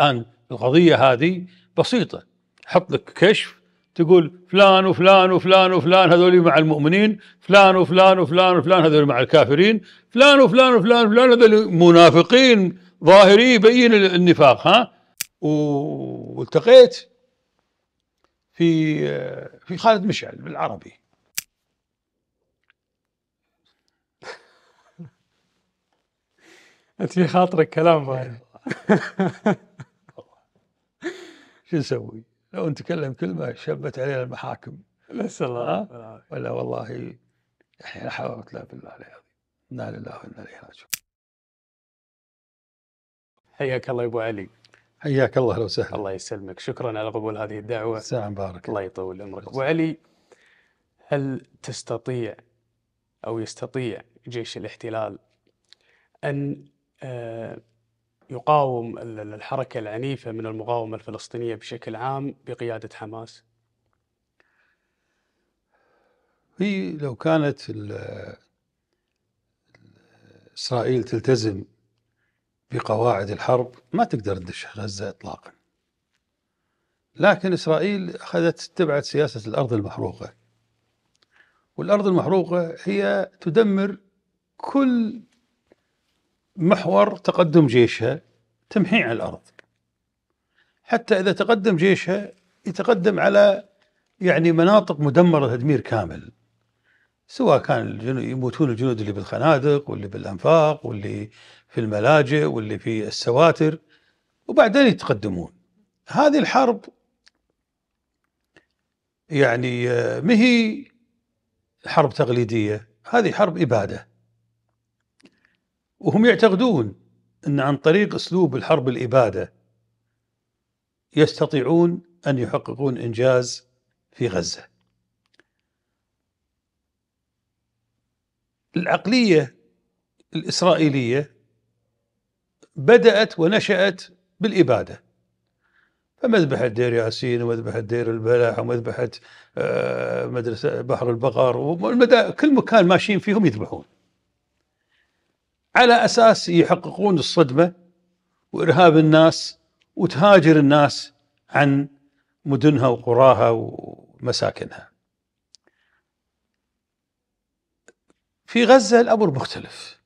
الان القضيه هذه بسيطه حط لك كشف تقول فلان وفلان وفلان وفلان هذول مع المؤمنين فلان وفلان وفلان وفلان هذول مع الكافرين فلان وفلان وفلان وفلان هذول منافقين ظاهري يبين النفاق ها والتقيت في في خالد مشعل بالعربي انت في خاطرك كلام شو نسوي؟ لو نتكلم كلمه شبت علينا المحاكم نسال الله ولا والله يعني لا حول ولا قوه الا بالله العظيم انا لله وانا اليه راجعون حياك الله يا ابو علي حياك الله اهلا وسهلا الله يسلمك شكرا على قبول هذه الدعوه ساعة مبارك الله يطول عمرك ابو علي هل تستطيع او يستطيع جيش الاحتلال ان آه، يقاوم الحركة العنيفة من المقاومة الفلسطينية بشكل عام بقيادة حماس؟ هي لو كانت إسرائيل تلتزم بقواعد الحرب ما تقدر تدش غزة إطلاقا لكن إسرائيل أخذت اتبعت سياسة الأرض المحروقة والأرض المحروقة هي تدمر كل محور تقدم جيشها على الأرض حتى إذا تقدم جيشها يتقدم على يعني مناطق مدمرة تدمير كامل سواء كان الجنود يموتون الجنود اللي بالخنادق واللي بالأنفاق واللي في الملاجئ واللي في السواتر وبعدين يتقدمون هذه الحرب يعني آه، ما هي حرب تقليدية هذه حرب إبادة وهم يعتقدون أن عن طريق أسلوب الحرب الإبادة يستطيعون أن يحققون إنجاز في غزة العقلية الإسرائيلية بدأت ونشأت بالإبادة فمذبحة دير ياسين ومذبحة دير البلح ومذبحة آه، مدرسة بحر البقر كل مكان ماشيين فيهم يذبحون على اساس يحققون الصدمه وارهاب الناس وتهاجر الناس عن مدنها وقراها ومساكنها. في غزه الامر مختلف.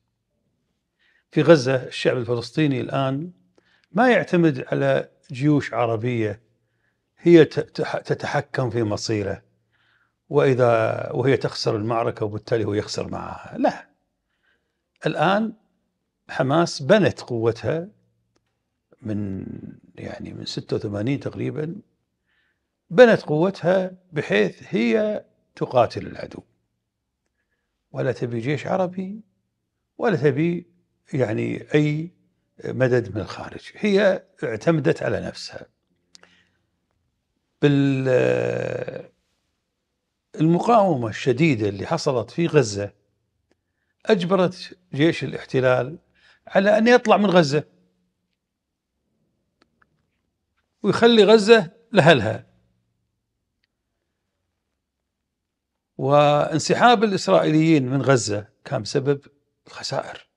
في غزه الشعب الفلسطيني الان ما يعتمد على جيوش عربيه هي تتحكم في مصيره واذا وهي تخسر المعركه وبالتالي هو يخسر معها، لا الان حماس بنت قوتها من يعني من 86 تقريبا بنت قوتها بحيث هي تقاتل العدو ولا تبي جيش عربي ولا تبي يعني اي مدد من الخارج هي اعتمدت على نفسها بالمقاومه الشديده اللي حصلت في غزه أجبرت جيش الاحتلال على أن يطلع من غزة ويخلي غزة لأهلها وانسحاب الإسرائيليين من غزة كان سبب الخسائر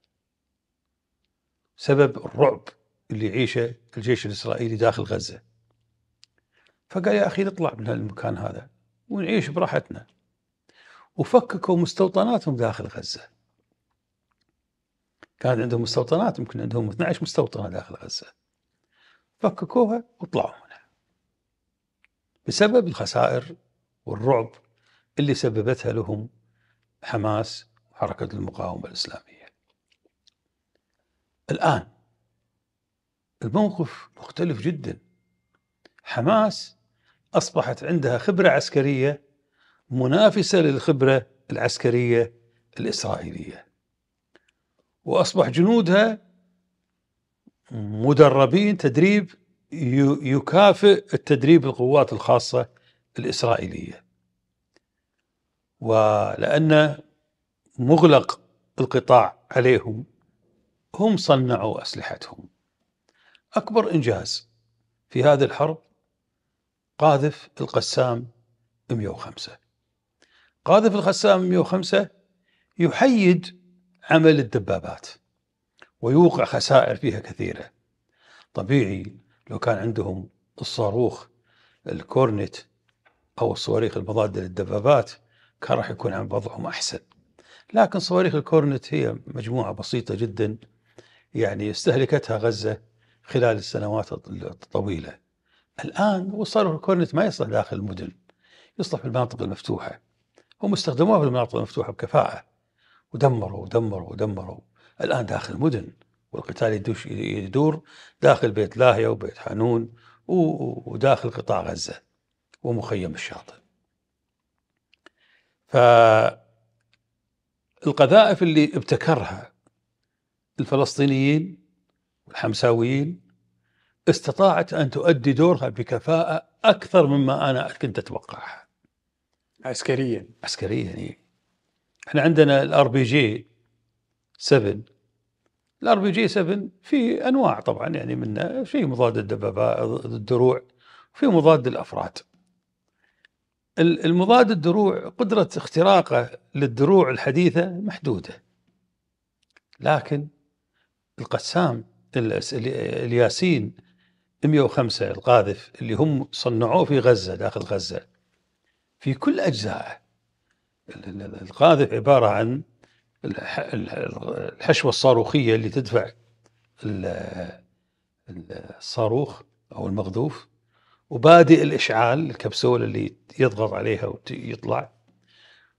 سبب الرعب اللي يعيشه الجيش الإسرائيلي داخل غزة فقال يا أخي نطلع من المكان هذا ونعيش براحتنا وفككوا مستوطناتهم داخل غزة كانت عندهم مستوطنات يمكن عندهم 12 مستوطنه داخل غزه فككوها وطلعوا منها بسبب الخسائر والرعب اللي سببتها لهم حماس وحركه المقاومه الاسلاميه الان الموقف مختلف جدا حماس اصبحت عندها خبره عسكريه منافسه للخبره العسكريه الاسرائيليه وأصبح جنودها مدربين تدريب يكافئ التدريب القوات الخاصة الإسرائيلية ولأن مغلق القطاع عليهم هم صنعوا أسلحتهم أكبر إنجاز في هذه الحرب قاذف القسام 105 قاذف القسام 105 يحيد عمل الدبابات ويوقع خسائر فيها كثيره طبيعي لو كان عندهم الصاروخ الكورنت او الصواريخ المضاده للدبابات كان راح يكون عن وضعهم احسن لكن صواريخ الكورنت هي مجموعه بسيطه جدا يعني استهلكتها غزه خلال السنوات الطويله الان وصاروا الكورنت ما يصلح داخل المدن يصلح في المناطق المفتوحه هم استخدموها في المناطق المفتوحه بكفاءه ودمروا ودمروا ودمروا الآن داخل مدن والقتال يدوش يدور داخل بيت لاهيا وبيت حنون وداخل قطاع غزة ومخيم الشاطئ ف القذائف اللي ابتكرها الفلسطينيين والحمساويين استطاعت أن تؤدي دورها بكفاءة أكثر مما أنا كنت أتوقعها عسكريا عسكريا يعني احنا عندنا الار بي جي 7 الار بي جي 7 في انواع طبعا يعني من في مضاد الدبابات الدروع وفي مضاد الافراد المضاد الدروع قدرة اختراقه للدروع الحديثة محدودة لكن القسام الياسين 105 القاذف اللي هم صنعوه في غزة داخل غزة في كل أجزائه القاذف عبارة عن الحشوة الصاروخية اللي تدفع الصاروخ أو المغذوف وبادئ الإشعال الكبسولة اللي يضغط عليها ويطلع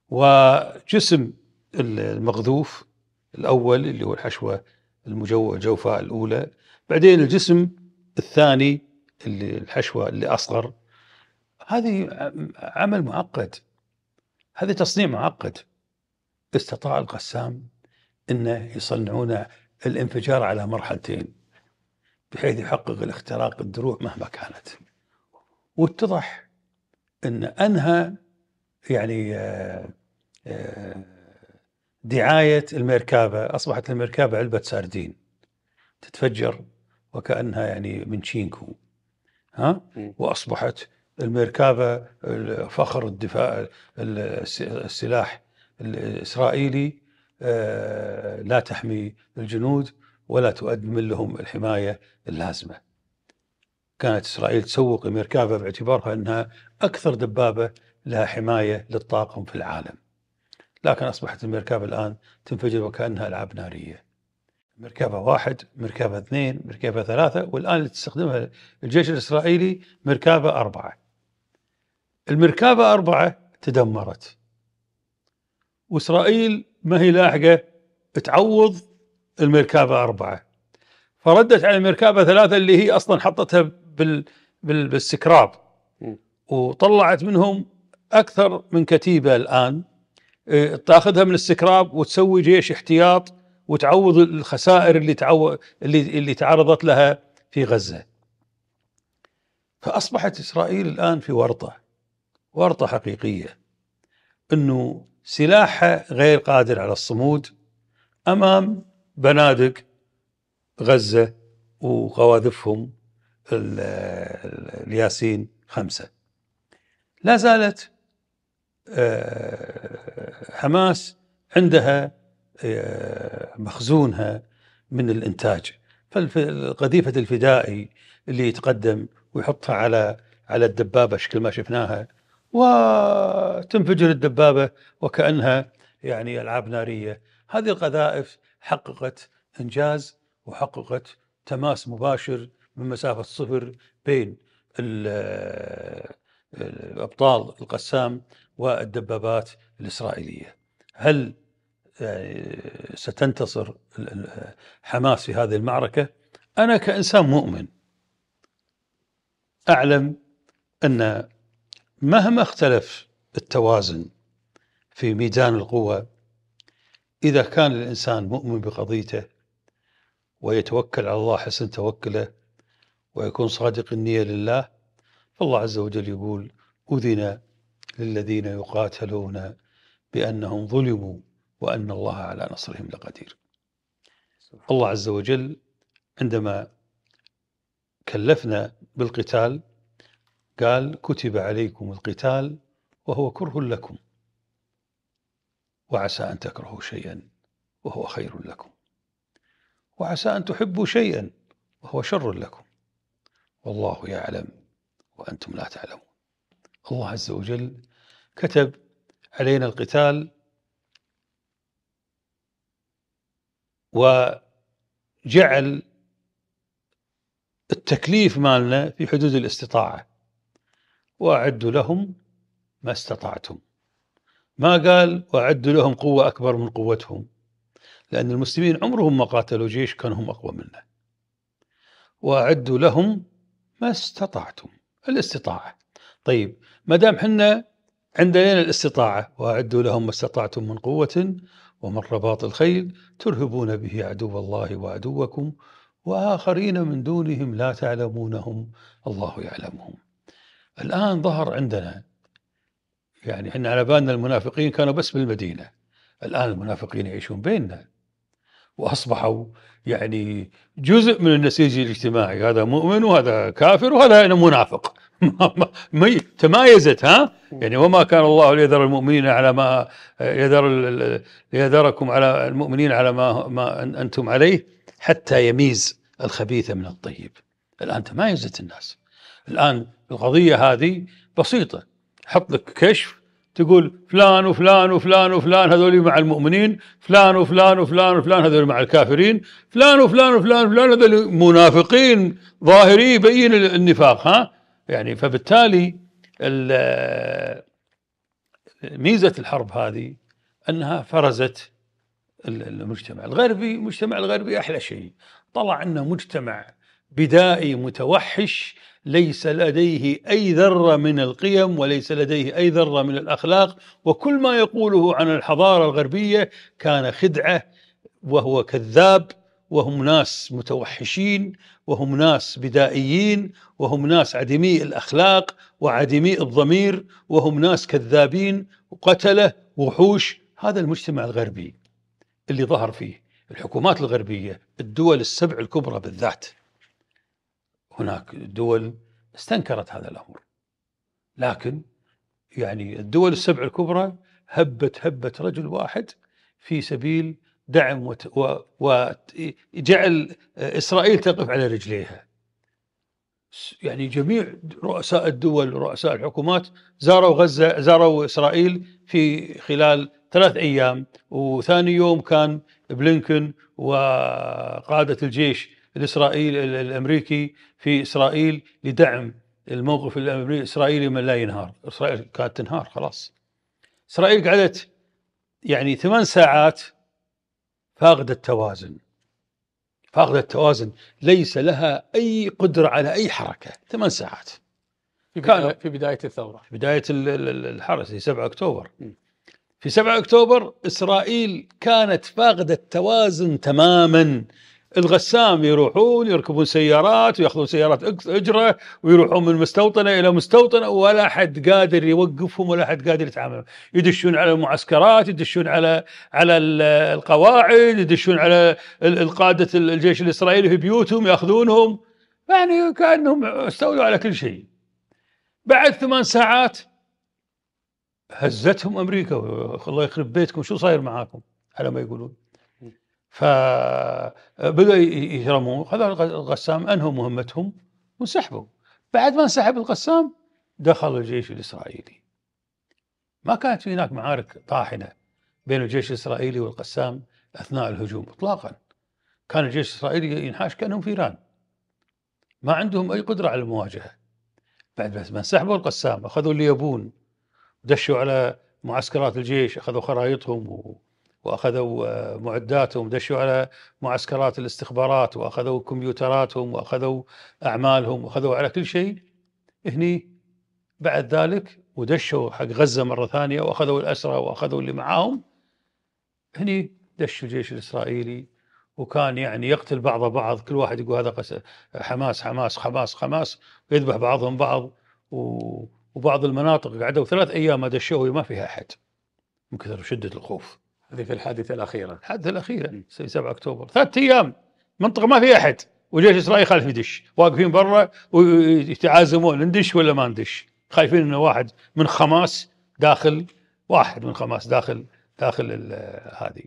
وجسم المغذوف الأول اللي هو الحشوة الجوفاء الأولى بعدين الجسم الثاني اللي الحشوة اللي أصغر هذه عمل معقد هذا تصنيع معقد استطاع القسام انه يصنعون الانفجار على مرحلتين بحيث يحقق الاختراق الدروع مهما كانت واتضح ان انهى يعني آه، آه، دعايه المركبه اصبحت المركبه علبه سردين تتفجر وكانها يعني من شينكو ها واصبحت المركبه فخر الدفاع السلاح الإسرائيلي آه، لا تحمي الجنود ولا تؤمن لهم الحماية اللازمة كانت إسرائيل تسوق المركبه باعتبارها أنها أكثر دبابة لها حماية للطاقم في العالم لكن أصبحت المركبه الآن تنفجر وكأنها ألعاب نارية مركبة واحد مركبة اثنين مركبة ثلاثة والآن اللي تستخدمها الجيش الإسرائيلي مركبة أربعة المركبة أربعة تدمرت وإسرائيل ما هي لاحقة تعوض المركبة أربعة فردت على المركبة ثلاثة اللي هي أصلا حطتها بال بال بالسكراب وطلعت منهم أكثر من كتيبة الآن إيه، تاخذها من السكراب وتسوي جيش احتياط وتعوض الخسائر اللي تعو... اللي اللي تعرضت لها في غزه. فاصبحت اسرائيل الان في ورطه. ورطة حقيقية أنه سلاحه غير قادر على الصمود أمام بنادق غزة وقواذفهم الياسين خمسة لا زالت آه، حماس عندها آه، مخزونها من الإنتاج فالقذيفة الفدائي اللي يتقدم ويحطها على على الدبابة شكل ما شفناها وتنفجر الدبابة وكأنها يعني ألعاب نارية هذه القذائف حققت إنجاز وحققت تماس مباشر من مسافة صفر بين الأبطال القسام والدبابات الإسرائيلية هل يعني ستنتصر حماس في هذه المعركة أنا كإنسان مؤمن أعلم أن مهما اختلف التوازن في ميزان القوى إذا كان الإنسان مؤمن بقضيته ويتوكل على الله حسن توكله ويكون صادق النية لله فالله عز وجل يقول أذن للذين يقاتلون بأنهم ظلموا وأن الله على نصرهم لقدير الله عز وجل عندما كلفنا بالقتال قال كتب عليكم القتال وهو كره لكم وعسى أن تكرهوا شيئا وهو خير لكم وعسى أن تحبوا شيئا وهو شر لكم والله يعلم وأنتم لا تعلمون الله عز وجل كتب علينا القتال وجعل التكليف مالنا في حدود الاستطاعة وأعدوا لهم ما استطعتم ما قال وأعدوا لهم قوة أكبر من قوتهم لأن المسلمين عمرهم ما قاتلوا جيش كانوا هم أقوى منه وأعدوا لهم ما استطعتم الاستطاعة طيب ما دام حنا عندنا الاستطاعة وأعدوا لهم ما استطعتم من قوة ومن رباط الخيل ترهبون به عدو الله وعدوكم وآخرين من دونهم لا تعلمونهم الله يعلمهم الآن ظهر عندنا يعني احنا على بالنا المنافقين كانوا بس بالمدينة الآن المنافقين يعيشون بيننا وأصبحوا يعني جزء من النسيج الاجتماعي هذا مؤمن وهذا كافر وهذا يعني منافق تمايزت ها يعني وما كان الله ليذر المؤمنين على ما يذر ليذركم على المؤمنين على ما, ما انتم عليه حتى يميز الخبيث من الطيب الان تمايزت الناس الان القضيه هذه بسيطه حط لك كشف تقول فلان وفلان وفلان وفلان هذول مع المؤمنين فلان وفلان وفلان وفلان هذول مع الكافرين فلان وفلان وفلان وفلان هذول منافقين ظاهري يبين النفاق ها يعني فبالتالي ميزة الحرب هذه أنها فرزت المجتمع الغربي المجتمع الغربي أحلى شيء طلع انه مجتمع بدائي متوحش ليس لديه أي ذرة من القيم وليس لديه أي ذرة من الأخلاق وكل ما يقوله عن الحضارة الغربية كان خدعة وهو كذاب وهم ناس متوحشين وهم ناس بدائيين وهم ناس عدمي الأخلاق وعدمي الضمير وهم ناس كذابين وقتلة وحوش هذا المجتمع الغربي اللي ظهر فيه الحكومات الغربية الدول السبع الكبرى بالذات هناك دول استنكرت هذا الامر لكن يعني الدول السبع الكبرى هبت هبه رجل واحد في سبيل دعم وجعل اسرائيل تقف على رجليها يعني جميع رؤساء الدول ورؤساء الحكومات زاروا غزه زاروا اسرائيل في خلال ثلاث ايام وثاني يوم كان بلينكن وقاده الجيش الاسرائيلي الامريكي في اسرائيل لدعم الموقف الاسرائيلي من لا ينهار، اسرائيل كانت تنهار خلاص. اسرائيل قعدت يعني ثمان ساعات فاقده التوازن. فاقده التوازن، ليس لها اي قدره على اي حركه، ثمان ساعات. في بدايه, في بدايه الثوره في بدايه الحرس في 7 اكتوبر في 7 اكتوبر اسرائيل كانت فاقده التوازن تماما الغسام يروحون يركبون سيارات وياخذون سيارات اجره ويروحون من مستوطنه الى مستوطنه ولا حد قادر يوقفهم ولا حد قادر يتعامل يدشون على المعسكرات يدشون على على القواعد يدشون على القاده الجيش الاسرائيلي في بيوتهم ياخذونهم يعني كانهم استولوا على كل شيء بعد ثمان ساعات هزتهم امريكا الله يخرب بيتكم شو صاير معاكم على ما يقولون فبدأوا يهرمون هذا القسام أنهوا مهمتهم وانسحبوا بعد ما انسحب القسام دخل الجيش الإسرائيلي ما كانت في هناك معارك طاحنة بين الجيش الإسرائيلي والقسام أثناء الهجوم إطلاقا كان الجيش الإسرائيلي ينحاش كأنهم فيران ما عندهم أي قدرة على المواجهة بعد ما انسحبوا القسام أخذوا اللي يبون دشوا على معسكرات الجيش أخذوا خرايطهم و... واخذوا آه، معداتهم دشوا على معسكرات الاستخبارات واخذوا كمبيوتراتهم واخذوا اعمالهم واخذوا على كل شيء هني بعد ذلك ودشوا حق غزه مره ثانيه واخذوا الاسرى واخذوا اللي معاهم هني دش الجيش الاسرائيلي وكان يعني يقتل بعض بعض كل واحد يقول هذا حماس حماس حماس حماس ويذبح بعضهم بعض وبعض المناطق قعدوا ثلاث ايام ما دشوا ما فيها احد من كثر شده الخوف هذه في الحادثه الاخيره الحادثه الاخيره 7 اكتوبر ثلاث ايام منطقه ما في احد وجيش اسرائيل خايف يدش واقفين برا ويتعازمون ندش ولا ما ندش خايفين انه واحد من خماس داخل واحد من خماس داخل داخل هذه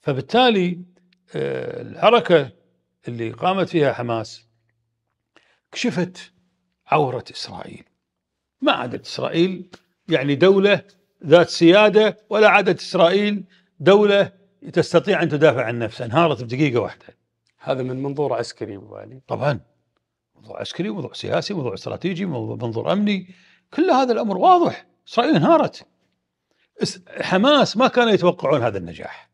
فبالتالي آه، الحركه اللي قامت فيها حماس كشفت عوره اسرائيل ما عادت اسرائيل يعني دوله ذات سياده ولا عادت اسرائيل دولة تستطيع أن تدافع عن نفسها انهارت بدقيقة واحدة هذا من منظور عسكري أبو علي طبعا موضوع عسكري موضوع سياسي موضوع استراتيجي موضوع منظور أمني كل هذا الأمر واضح إسرائيل انهارت حماس ما كانوا يتوقعون هذا النجاح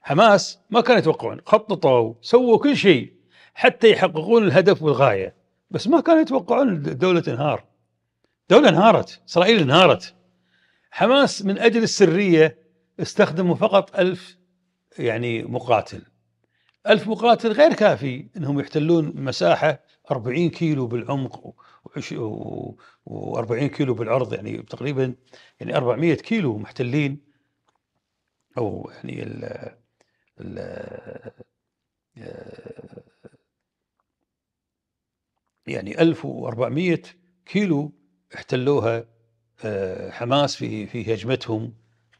حماس ما كانوا يتوقعون خططوا سووا كل شيء حتى يحققون الهدف والغاية بس ما كانوا يتوقعون الدولة تنهار دولة انهارت إسرائيل انهارت حماس من أجل السرية استخدموا فقط ألف يعني مقاتل ألف مقاتل غير كافي أنهم يحتلون مساحة 40 كيلو بالعمق و40 كيلو بالعرض يعني تقريبا يعني 400 كيلو محتلين أو يعني ال ال يعني 1400 كيلو احتلوها آه، حماس في في هجمتهم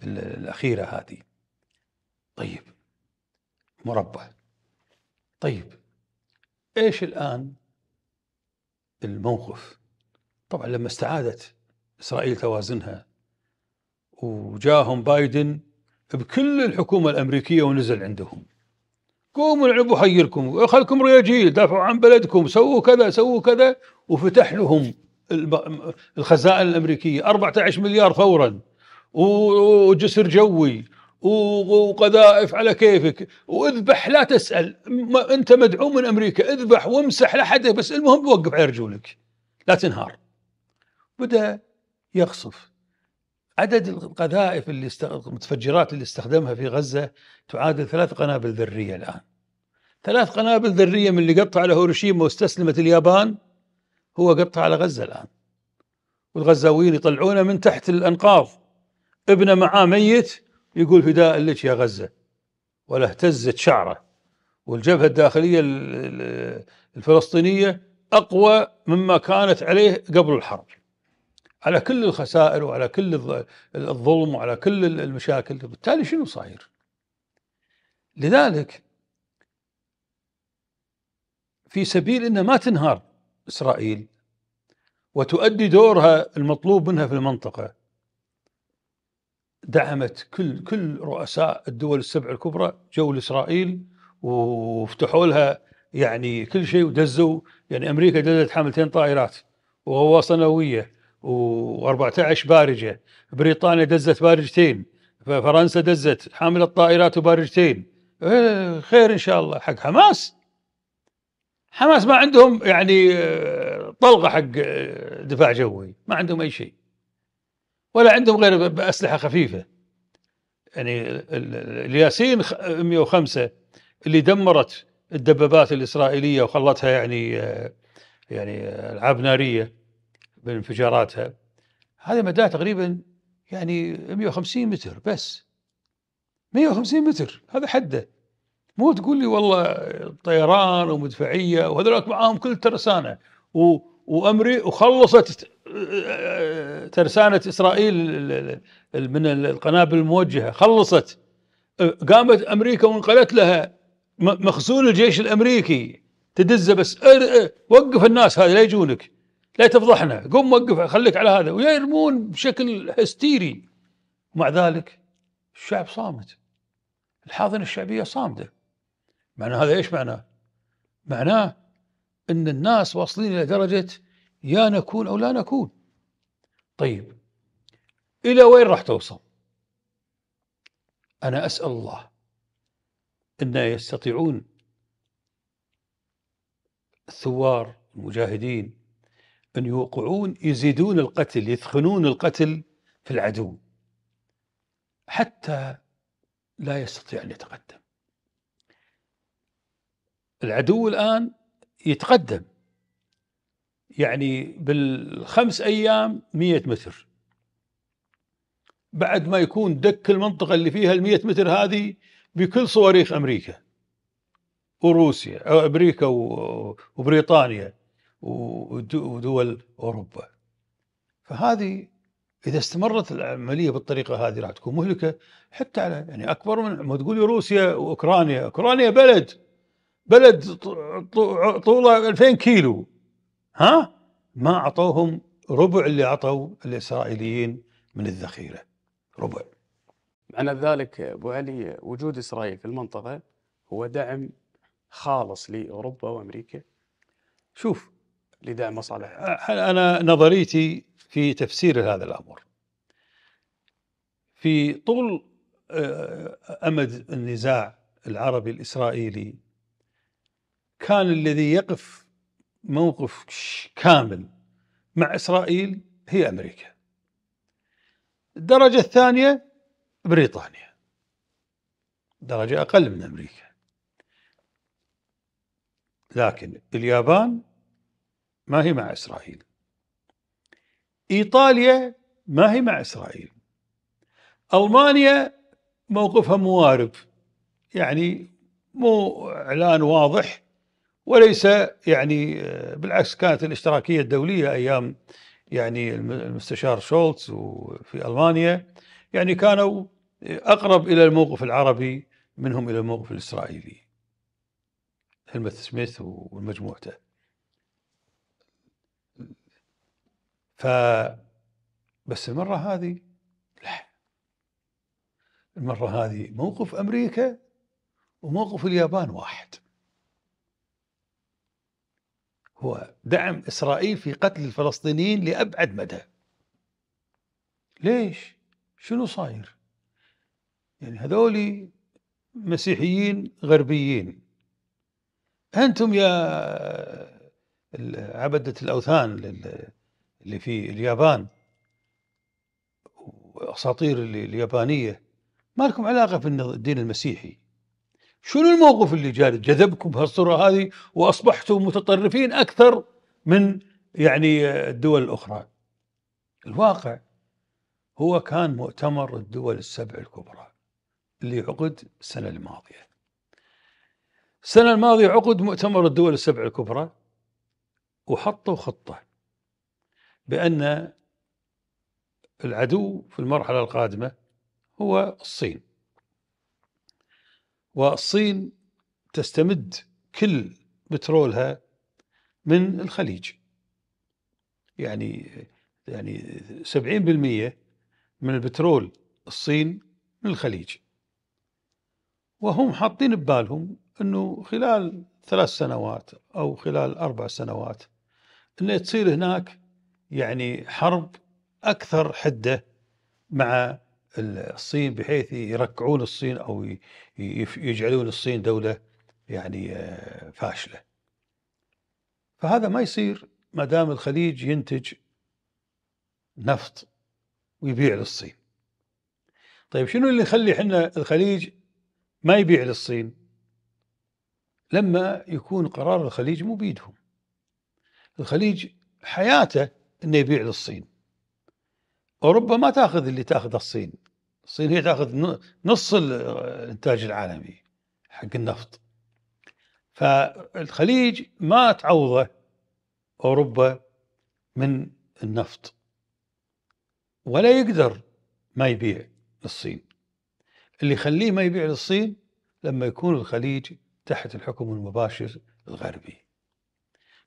الأخيرة هذه طيب مربع طيب إيش الآن الموقف طبعا لما استعادت إسرائيل توازنها وجاهم بايدن بكل الحكومة الأمريكية ونزل عندهم قوموا العبوا حيركم خلكم رياجيل دافعوا عن بلدكم سووا كذا سووا كذا وفتح لهم الخزائن الأمريكية 14 مليار فورا وجسر جوي وقذائف على كيفك واذبح لا تسال ما انت مدعوم من امريكا اذبح وامسح لحد بس المهم وقف على رجولك لا تنهار بدا يقصف عدد القذائف اللي است... المتفجرات اللي استخدمها في غزه تعادل ثلاث قنابل ذريه الان ثلاث قنابل ذريه من اللي قطع على هيروشيما واستسلمت اليابان هو قطع على غزه الان والغزاويين يطلعونه من تحت الانقاض ابنه معاه ميت يقول فداء لك يا غزه ولا اهتزت شعره والجبهه الداخليه الفلسطينيه اقوى مما كانت عليه قبل الحرب على كل الخسائر وعلى كل الظلم وعلى كل المشاكل بالتالي شنو صاير لذلك في سبيل انها ما تنهار اسرائيل وتؤدي دورها المطلوب منها في المنطقه دعمت كل كل رؤساء الدول السبع الكبرى جو لاسرائيل وفتحوا لها يعني كل شيء ودزوا يعني امريكا دزت حملتين طائرات وغواصه نوويه و14 بارجه بريطانيا دزت بارجتين فرنسا دزت حامله طائرات وبارجتين خير ان شاء الله حق حماس حماس ما عندهم يعني آه، طلقه حق آه، دفاع جوي ما عندهم اي شيء ولا عندهم غير أسلحة خفيفة يعني الياسين 105 اللي دمرت الدبابات الإسرائيلية وخلتها يعني آه، يعني آه، ألعاب نارية بانفجاراتها هذا مداه تقريبا يعني 150 متر بس 150 متر هذا حده مو تقول لي والله طيران ومدفعيه وهذولاك معاهم كل ترسانه وامري وخلصت ترسانه اسرائيل من القنابل الموجهه خلصت قامت امريكا وانقلت لها مخزون الجيش الامريكي تدزه بس وقف الناس هذه لا يجونك لا تفضحنا قم وقف خليك على هذا ويرمون بشكل هستيري مع ذلك الشعب صامت الحاضنه الشعبيه صامده معنى هذا ايش معناه؟ معناه ان الناس واصلين الى درجه يا نكون او لا نكون طيب الى وين راح توصل انا اسال الله ان يستطيعون الثوار المجاهدين ان يوقعون يزيدون القتل يثخنون القتل في العدو حتى لا يستطيع ان يتقدم العدو الان يتقدم يعني بالخمس أيام مية متر بعد ما يكون دك المنطقة اللي فيها المية متر هذه بكل صواريخ أمريكا وروسيا أو أمريكا وبريطانيا ودول أوروبا فهذه إذا استمرت العملية بالطريقة هذه راح تكون مهلكة حتى على يعني أكبر من ما تقولي روسيا وأوكرانيا أوكرانيا بلد بلد طوله 2000 كيلو ها ما اعطوهم ربع اللي اعطوا الاسرائيليين من الذخيره ربع معنى ذلك ابو علي وجود اسرائيل في المنطقه هو دعم خالص لاوروبا وامريكا شوف لدعم مصالح انا نظريتي في تفسير هذا الامر في طول آه، امد النزاع العربي الاسرائيلي كان الذي يقف موقف كامل مع اسرائيل هي امريكا. الدرجه الثانيه بريطانيا. درجه اقل من امريكا. لكن اليابان ما هي مع اسرائيل. ايطاليا ما هي مع اسرائيل. المانيا موقفها موارب يعني مو اعلان واضح وليس يعني آه، بالعكس كانت الاشتراكيه الدوليه ايام يعني المستشار شولتز وفي المانيا يعني كانوا آه، اقرب الى الموقف العربي منهم الى الموقف الاسرائيلي. هلمت سميث ومجموعته. ف بس المره هذه لا المره هذه موقف امريكا وموقف اليابان واحد. هو دعم إسرائيل في قتل الفلسطينيين لأبعد مدى ليش؟ شنو صاير؟ يعني هذول مسيحيين غربيين أنتم يا عبدة الأوثان اللي في اليابان وأساطير اليابانية ما لكم علاقة في الدين المسيحي شنو الموقف اللي جاري جذبكم بهالصورة هذه وأصبحتم متطرفين أكثر من يعني الدول الأخرى الواقع هو كان مؤتمر الدول السبع الكبرى اللي عقد السنة الماضية السنة الماضية عقد مؤتمر الدول السبع الكبرى وحطوا خطة بأن العدو في المرحلة القادمة هو الصين والصين تستمد كل بترولها من الخليج يعني يعني 70% من البترول الصين من الخليج وهم حاطين ببالهم انه خلال ثلاث سنوات او خلال اربع سنوات انه تصير هناك يعني حرب اكثر حده مع الصين بحيث يركعون الصين او يجعلون الصين دوله يعني آه، فاشله. فهذا ما يصير ما دام الخليج ينتج نفط ويبيع للصين. طيب شنو اللي يخلي احنا الخليج ما يبيع للصين؟ لما يكون قرار الخليج مو بيدهم. الخليج حياته انه يبيع للصين. اوروبا ما تاخذ اللي تاخذه الصين الصين هي تاخذ نص الانتاج العالمي حق النفط فالخليج ما تعوضه اوروبا من النفط ولا يقدر ما يبيع للصين اللي يخليه ما يبيع للصين لما يكون الخليج تحت الحكم المباشر الغربي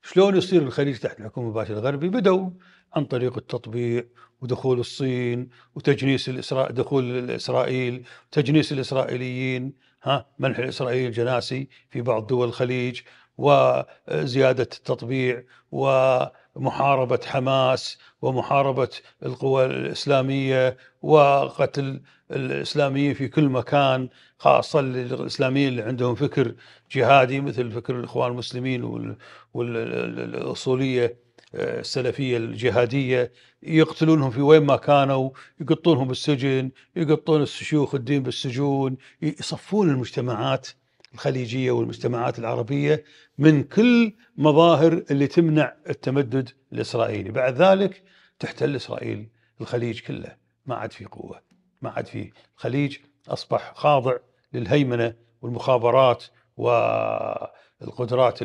شلون يصير الخليج تحت الحكم المباشر الغربي بدوا عن طريق التطبيع ودخول الصين وتجنيس الإسراء دخول إسرائيل تجنيس الإسرائيليين ها منح الإسرائيلي الجناسي في بعض دول الخليج وزيادة التطبيع ومحاربة حماس ومحاربة القوى الإسلامية وقتل الإسلاميين في كل مكان خاصة الإسلاميين اللي عندهم فكر جهادي مثل فكر الإخوان المسلمين والأصولية السلفيه الجهاديه يقتلونهم في وين ما كانوا يقطونهم بالسجن يقطون الشيوخ الدين بالسجون يصفون المجتمعات الخليجيه والمجتمعات العربيه من كل مظاهر اللي تمنع التمدد الاسرائيلي بعد ذلك تحتل اسرائيل الخليج كله ما عاد في قوه ما عاد في الخليج اصبح خاضع للهيمنه والمخابرات والقدرات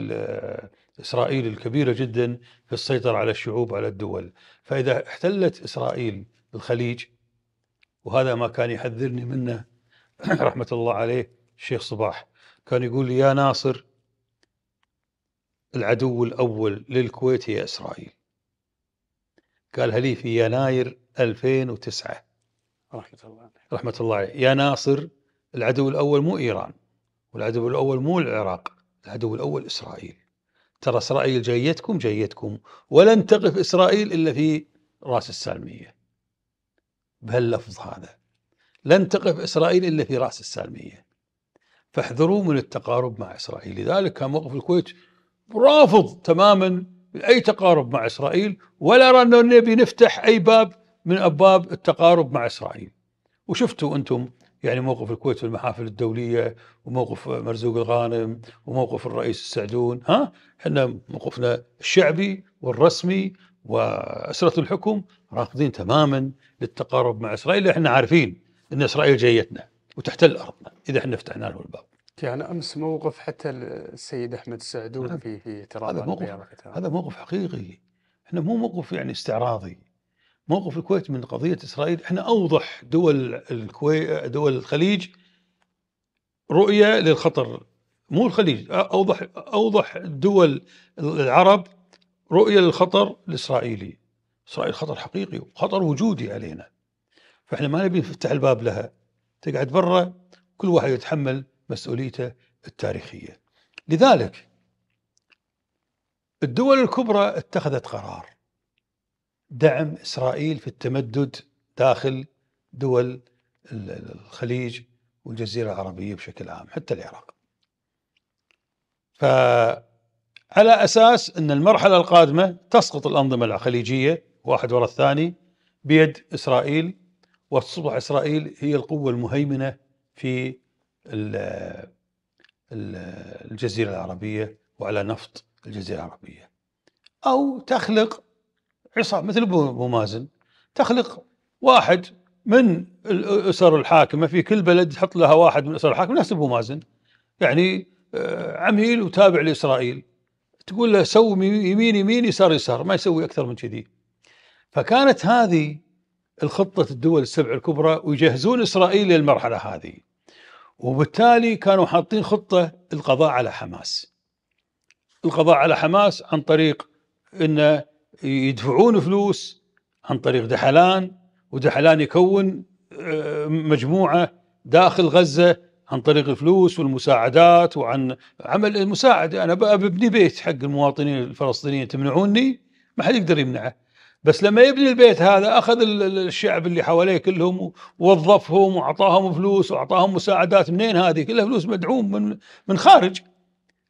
إسرائيل الكبيرة جدا في السيطرة على الشعوب على الدول فإذا احتلت إسرائيل الخليج وهذا ما كان يحذرني منه رحمة الله عليه الشيخ صباح كان يقول لي يا ناصر العدو الأول للكويت هي إسرائيل قالها لي في يناير 2009 رحمة الله رحمة الله عليه يا ناصر العدو الأول مو إيران والعدو الأول مو العراق العدو الأول إسرائيل ترى إسرائيل جايتكم جايتكم ولن تقف إسرائيل إلا في رأس السالمية بهاللفظ هذا لن تقف إسرائيل إلا في رأس السالمية فاحذروا من التقارب مع إسرائيل لذلك كان موقف الكويت رافض تماما أي تقارب مع إسرائيل ولا أرى أنه نبي نفتح أي باب من أبواب التقارب مع إسرائيل وشفتوا أنتم يعني موقف الكويت في المحافل الدولية وموقف مرزوق الغانم وموقف الرئيس السعدون ها احنا موقفنا الشعبي والرسمي وأسرة الحكم رافضين تماما للتقارب مع إسرائيل احنا عارفين أن إسرائيل جايتنا وتحتل أرضنا إذا احنا فتحنا لهم الباب يعني امس موقف حتى السيد احمد السعدون في في هذا موقف هذا موقف حقيقي احنا مو موقف يعني استعراضي موقف الكويت من قضية إسرائيل إحنا أوضح دول الكويت دول الخليج رؤية للخطر مو الخليج أوضح أوضح دول العرب رؤية للخطر الإسرائيلي إسرائيل خطر حقيقي وخطر وجودي علينا فإحنا ما نبي نفتح الباب لها تقعد برا كل واحد يتحمل مسؤوليته التاريخية لذلك الدول الكبرى اتخذت قرار دعم اسرائيل في التمدد داخل دول الخليج والجزيره العربيه بشكل عام حتى العراق. فعلى اساس ان المرحله القادمه تسقط الانظمه الخليجيه واحد وراء الثاني بيد اسرائيل وتصبح اسرائيل هي القوه المهيمنه في الجزيره العربيه وعلى نفط الجزيره العربيه. او تخلق عصابه مثل ابو مازن تخلق واحد من الاسر الحاكمه في كل بلد تحط لها واحد من الاسر الحاكمه نفس ابو مازن يعني آه، عميل وتابع لاسرائيل تقول له سوي يمين يمين يسار يسار ما يسوي اكثر من كذي فكانت هذه الخطه الدول السبع الكبرى ويجهزون اسرائيل للمرحله هذه وبالتالي كانوا حاطين خطه القضاء على حماس القضاء على حماس عن طريق انه يدفعون فلوس عن طريق دحلان ودحلان يكون آه، مجموعه داخل غزه عن طريق الفلوس والمساعدات وعن عمل المساعده انا ببني بيت حق المواطنين الفلسطينيين تمنعوني ما حد يقدر يمنعه بس لما يبني البيت هذا اخذ الشعب اللي حواليه كلهم ووظفهم واعطاهم فلوس واعطاهم مساعدات منين هذه كلها فلوس مدعوم من من خارج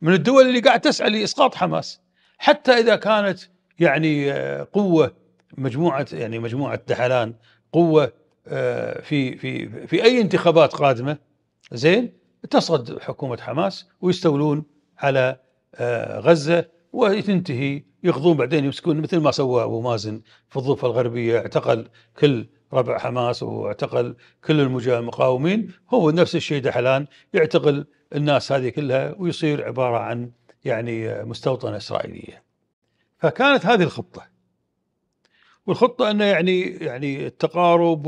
من الدول اللي قاعد تسعى لاسقاط حماس حتى اذا كانت يعني آه، قوه مجموعه يعني مجموعه دحلان قوه آه، في في في اي انتخابات قادمه زين تصعد حكومه حماس ويستولون على آه، غزه وتنتهي يخضون بعدين يمسكون مثل ما سوى ابو مازن في الضفه الغربيه اعتقل كل ربع حماس واعتقل كل المقاومين هو نفس الشيء دحلان يعتقل الناس هذه كلها ويصير عباره عن يعني مستوطنه اسرائيليه. فكانت هذه الخطه والخطه انه يعني يعني التقارب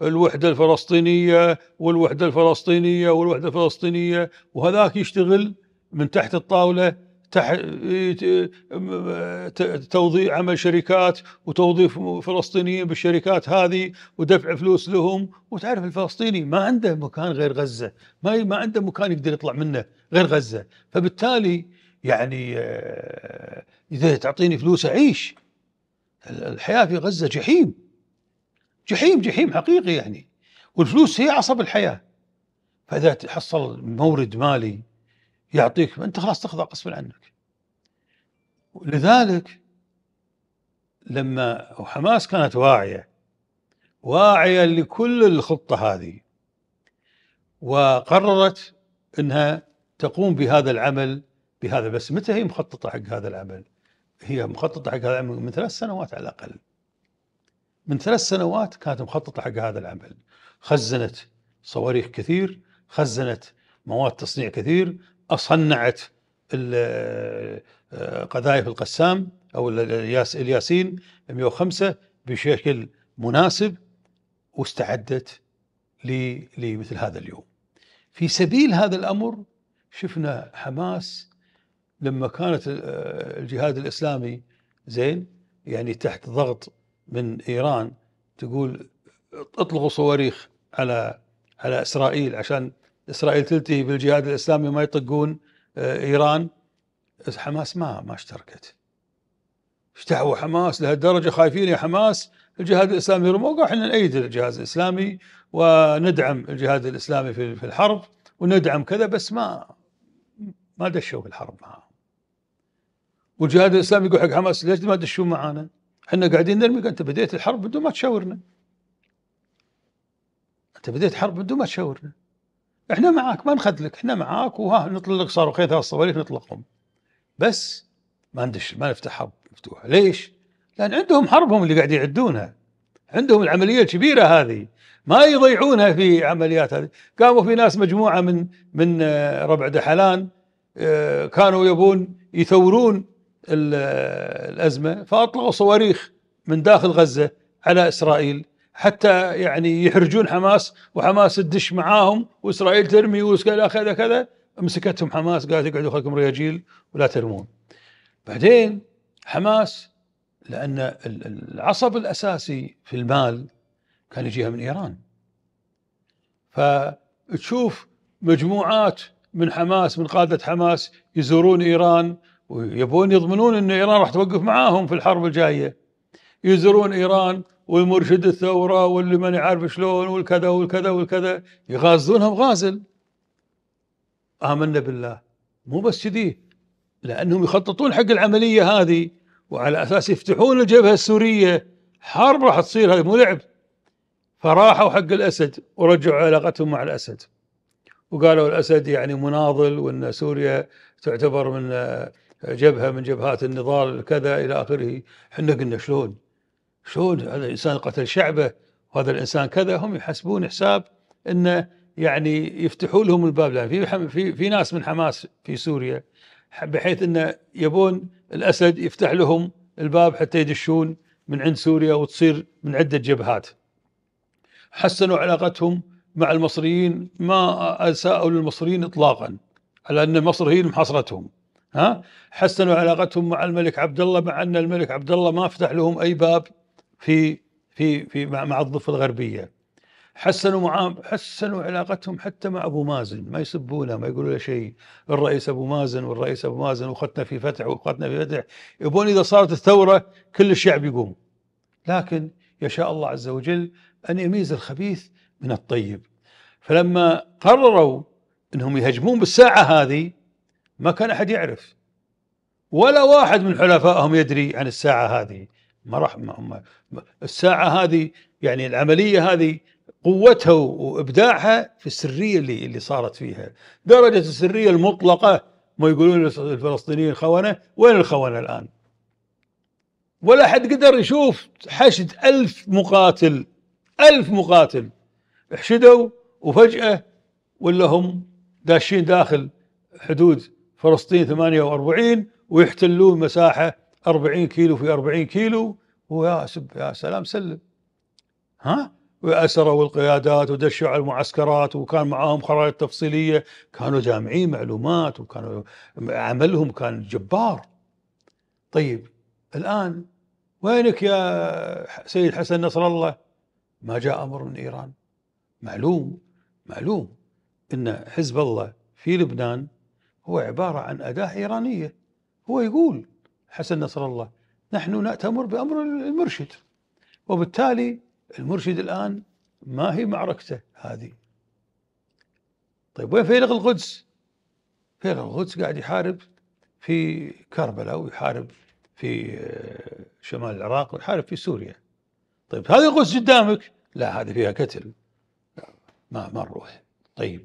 والوحده الفلسطينيه والوحده الفلسطينيه والوحده الفلسطينيه وهذاك يشتغل من تحت الطاوله تحت توظيف عمل شركات وتوظيف فلسطينيين بالشركات هذه ودفع فلوس لهم وتعرف الفلسطيني ما عنده مكان غير غزه ما ما عنده مكان يقدر يطلع منه غير غزه فبالتالي يعني آه، اذا تعطيني فلوس اعيش الحياه في غزه جحيم جحيم جحيم حقيقي يعني والفلوس هي عصب الحياه فاذا تحصل مورد مالي يعطيك انت خلاص تخضع غصبا عنك لذلك لما حماس كانت واعيه واعيه لكل الخطه هذه وقررت انها تقوم بهذا العمل بهذا بس متى هي مخططه حق هذا العمل؟ هي مخططه حق هذا العمل من ثلاث سنوات على الاقل. من ثلاث سنوات كانت مخططه حق هذا العمل. خزنت صواريخ كثير، خزنت مواد تصنيع كثير، اصنعت آه، قذائف القسام او الياسين 105 بشكل مناسب واستعدت لمثل هذا اليوم. في سبيل هذا الامر شفنا حماس لما كانت الجهاد الاسلامي زين يعني تحت ضغط من ايران تقول اطلقوا صواريخ على على اسرائيل عشان اسرائيل تلتهي بالجهاد الاسلامي ما يطقون آه، ايران حماس ما ما اشتركت اشتعوا حماس لهالدرجه خايفين يا حماس الجهاد الاسلامي يرموك احنا نأيد الجهاد الاسلامي وندعم الجهاد الاسلامي في الحرب وندعم كذا بس ما ما دشوا في الحرب معه والجهاد الاسلامي يقول حق حماس ليش ما تدشون معانا؟ احنا قاعدين نرمي انت بديت الحرب بدون ما تشاورنا. انت بديت حرب بدون ما تشاورنا. احنا معاك ما نخذلك احنا معاك وها نطلق صاروخين ثلاث صواريخ نطلقهم. بس ما ندش ما نفتح حرب مفتوحه، ليش؟ لان عندهم حربهم اللي قاعد يعدونها. عندهم العمليه الكبيره هذه ما يضيعونها في عمليات هذه، قاموا في ناس مجموعه من من آه، ربع دحلان آه، كانوا يبون يثورون الأزمة فأطلقوا صواريخ من داخل غزة على إسرائيل حتى يعني يحرجون حماس وحماس تدش معاهم وإسرائيل ترمي وكذا كذا كذا مسكتهم حماس قالت اقعدوا خلكم رياجيل ولا ترمون بعدين حماس لأن العصب الأساسي في المال كان يجيها من إيران فتشوف مجموعات من حماس من قادة حماس يزورون إيران ويبون يضمنون أن إيران راح توقف معاهم في الحرب الجاية يزورون إيران ومرشد الثورة واللي ماني عارف شلون والكذا والكذا والكذا يغازلونهم غازل آمنا بالله مو بس كذي لأنهم يخططون حق العملية هذه وعلى أساس يفتحون الجبهة السورية حرب راح تصير هذه مو لعب فراحوا حق الأسد ورجعوا علاقتهم مع الأسد وقالوا الأسد يعني مناضل وأن سوريا تعتبر من جبهه من جبهات النضال كذا الى اخره احنا قلنا شلون شلون هذا الانسان قتل شعبه وهذا الانسان كذا هم يحسبون حساب انه يعني يفتحوا لهم الباب لأن في في في ناس من حماس في سوريا بحيث انه يبون الاسد يفتح لهم الباب حتى يدشون من عند سوريا وتصير من عده جبهات. حسنوا علاقتهم مع المصريين ما اساءوا للمصريين اطلاقا على ان مصر هي محاصرتهم. ها حسنوا علاقتهم مع الملك عبد الله مع ان الملك عبد الله ما فتح لهم اي باب في في في مع, مع الضفه الغربيه حسنوا معاه حسنوا علاقتهم حتى مع ابو مازن ما يسبونه ما يقولوا له شيء الرئيس ابو مازن والرئيس ابو مازن واخذتنا في فتح واخذتنا في فتح يبون اذا صارت الثوره كل الشعب يقوم لكن يشاء الله عز وجل ان يميز الخبيث من الطيب فلما قرروا انهم يهجمون بالساعه هذه ما كان احد يعرف ولا واحد من حلفائهم يدري عن الساعه هذه ما راح ما الساعه هذه يعني العمليه هذه قوتها وابداعها في السريه اللي اللي صارت فيها درجه السريه المطلقه ما يقولون الفلسطينيين خونه وين الخونه الان ولا حد قدر يشوف حشد ألف مقاتل ألف مقاتل حشدوا وفجأة ولا هم داشين داخل حدود فلسطين 48 ويحتلون مساحة 40 كيلو في 40 كيلو ويا سب يا سلام سلم ها وأسروا القيادات ودشوا على المعسكرات وكان معاهم خرائط تفصيلية كانوا جامعين معلومات وكانوا عملهم كان جبار طيب الآن وينك يا سيد حسن نصر الله ما جاء أمر من إيران معلوم معلوم أن حزب الله في لبنان هو عبارة عن أداة إيرانية هو يقول حسن نصر الله نحن نأتمر بأمر المرشد وبالتالي المرشد الآن ما هي معركته هذه طيب وين فيلق القدس فيلق القدس قاعد يحارب في كربلاء ويحارب في آه، شمال العراق ويحارب في سوريا طيب هذه القدس قدامك لا هذه فيها قتل ما ما نروح طيب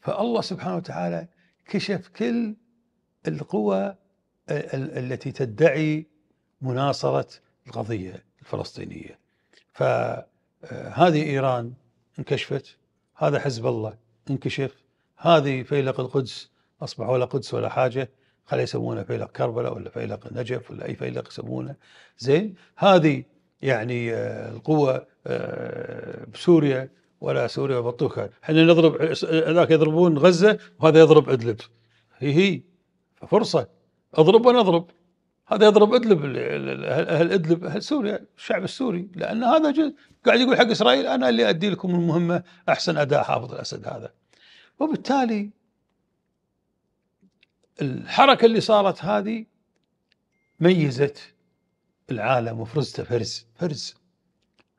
فالله سبحانه وتعالى كشف كل القوى آه، التي تدعي مناصرة القضية الفلسطينية فهذه آه، إيران انكشفت هذا حزب الله انكشف هذه فيلق القدس أصبح ولا قدس ولا حاجة خلي يسمونه فيلق كربلاء ولا فيلق النجف ولا أي فيلق يسمونه زين هذه يعني آه، القوة بسوريا ولا سوريا ولا احنا نضرب هذاك يضربون غزه وهذا يضرب ادلب هي هي فرصه اضرب وانا اضرب هذا يضرب ادلب اهل ادلب اهل سوريا الشعب السوري لان هذا جد. قاعد يقول حق اسرائيل انا اللي ادي لكم المهمه احسن اداء حافظ الاسد هذا وبالتالي الحركه اللي صارت هذه ميزت العالم وفرزته فرز فرز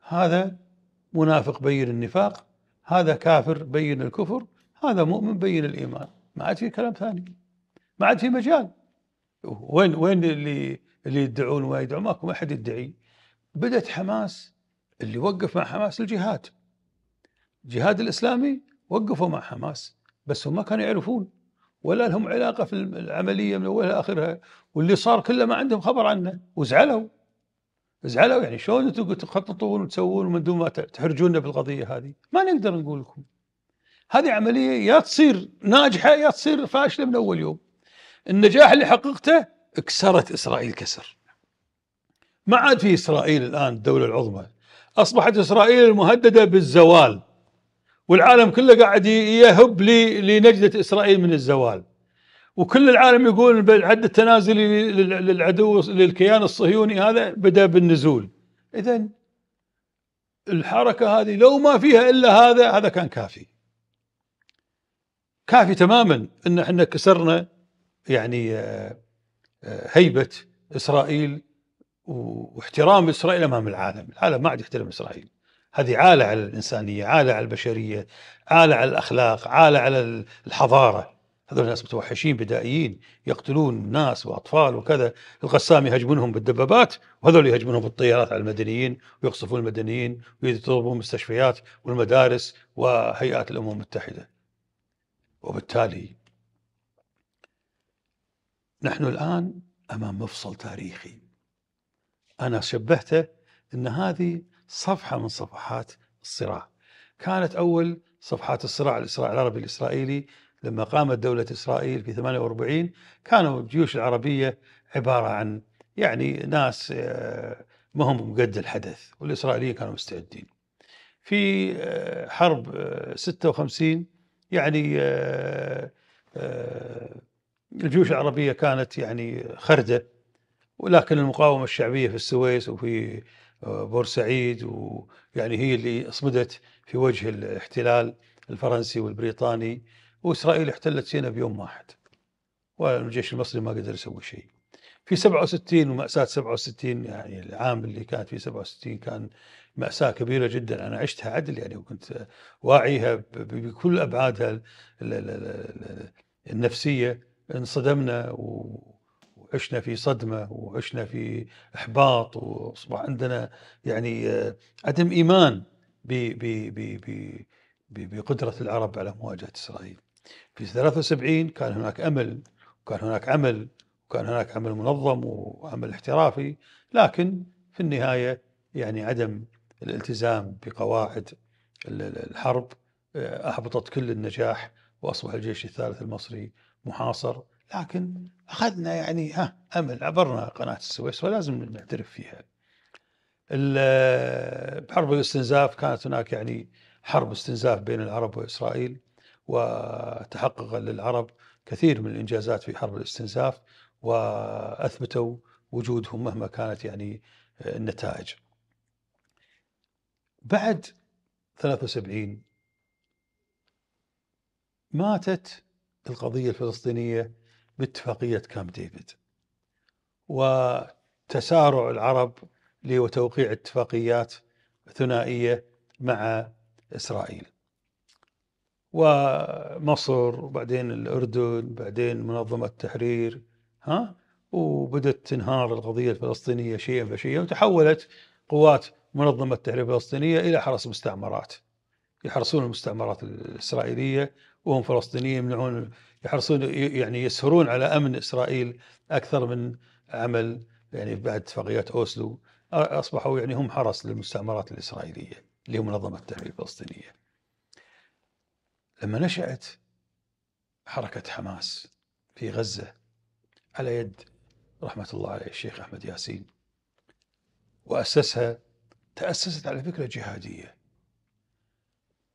هذا منافق بين النفاق هذا كافر بين الكفر هذا مؤمن بين الايمان ما عاد في كلام ثاني ما عاد في مجال وين وين اللي اللي يدعون ويدعون ماكو ما احد يدعي بدات حماس اللي وقف مع حماس الجهاد الجهاد الاسلامي وقفوا مع حماس بس هم ما كانوا يعرفون ولا لهم علاقه في العمليه من اولها لاخرها واللي صار كله ما عندهم خبر عنه وزعلوا زعلوا يعني شلون انتم تخططون وتسوون من دون ما تحرجونا بالقضيه هذه؟ ما نقدر نقول لكم. هذه عمليه يا تصير ناجحه يا تصير فاشله من اول يوم. النجاح اللي حققته كسرت اسرائيل كسر. ما عاد في اسرائيل الان الدوله العظمى. اصبحت اسرائيل المهدده بالزوال. والعالم كله قاعد يهب لنجده اسرائيل من الزوال. وكل العالم يقول العد التنازلي للعدو للكيان الصهيوني هذا بدا بالنزول اذا الحركه هذه لو ما فيها الا هذا هذا كان كافي كافي تماما ان احنا كسرنا يعني آه، آه، هيبه اسرائيل واحترام اسرائيل امام العالم، العالم ما عاد يحترم اسرائيل. هذه عاله على الانسانيه، عاله على البشريه، عاله على الاخلاق، عاله على الحضاره. هذول ناس متوحشين بدائيين يقتلون ناس واطفال وكذا القسام يهجمونهم بالدبابات وهذول يهجمونهم بالطيارات على المدنيين ويقصفون المدنيين ويضربون المستشفيات والمدارس وهيئات الامم المتحده وبالتالي نحن الان امام مفصل تاريخي انا شبهته ان هذه صفحه من صفحات الصراع كانت اول صفحات الصراع الاسرائيلي العربي الاسرائيلي لما قامت دولة إسرائيل في 48 كانوا الجيوش العربية عبارة عن يعني ناس آه، ما هم قد الحدث والإسرائيليين كانوا مستعدين في آه، حرب 56 آه، يعني الجيوش العربية كانت يعني خردة ولكن المقاومة الشعبية في السويس وفي بورسعيد ويعني هي اللي أصمدت في وجه الاحتلال الفرنسي والبريطاني واسرائيل احتلت سينا بيوم واحد والجيش المصري ما قدر يسوي شيء في 67 ومأساة 67 يعني العام اللي كانت في 67 كان مأساة كبيرة جدا أنا عشتها عدل يعني وكنت واعيها بكل أبعادها النفسية انصدمنا وعشنا في صدمة وعشنا في إحباط وأصبح عندنا يعني آه، عدم إيمان بقدرة العرب على مواجهة إسرائيل في 73 كان هناك امل وكان هناك عمل وكان هناك عمل منظم وعمل احترافي لكن في النهايه يعني عدم الالتزام بقواعد الحرب احبطت آه، كل النجاح واصبح الجيش الثالث المصري محاصر لكن اخذنا يعني ها امل عبرنا قناه السويس ولازم نعترف فيها. آه، بحرب الاستنزاف كانت هناك يعني حرب استنزاف بين العرب واسرائيل وتحقق للعرب كثير من الانجازات في حرب الاستنزاف واثبتوا وجودهم مهما كانت يعني آه، النتائج. بعد 73 ماتت القضيه الفلسطينيه باتفاقيه كامب ديفيد. وتسارع العرب لتوقيع اتفاقيات ثنائيه مع اسرائيل. ومصر وبعدين الأردن بعدين منظمة التحرير ها وبدت تنهار القضية الفلسطينية شيئا فشيئا وتحولت قوات منظمة التحرير الفلسطينية إلى حرس مستعمرات يحرسون المستعمرات الإسرائيلية وهم فلسطينيين يمنعون يحرصون يعني يسهرون على أمن إسرائيل أكثر من عمل يعني بعد اتفاقيات أوسلو أصبحوا يعني هم حرس للمستعمرات الإسرائيلية اللي هي منظمة التحرير الفلسطينية لما نشأت حركة حماس في غزة على يد رحمة الله عليه الشيخ أحمد ياسين وأسسها تأسست على فكرة جهادية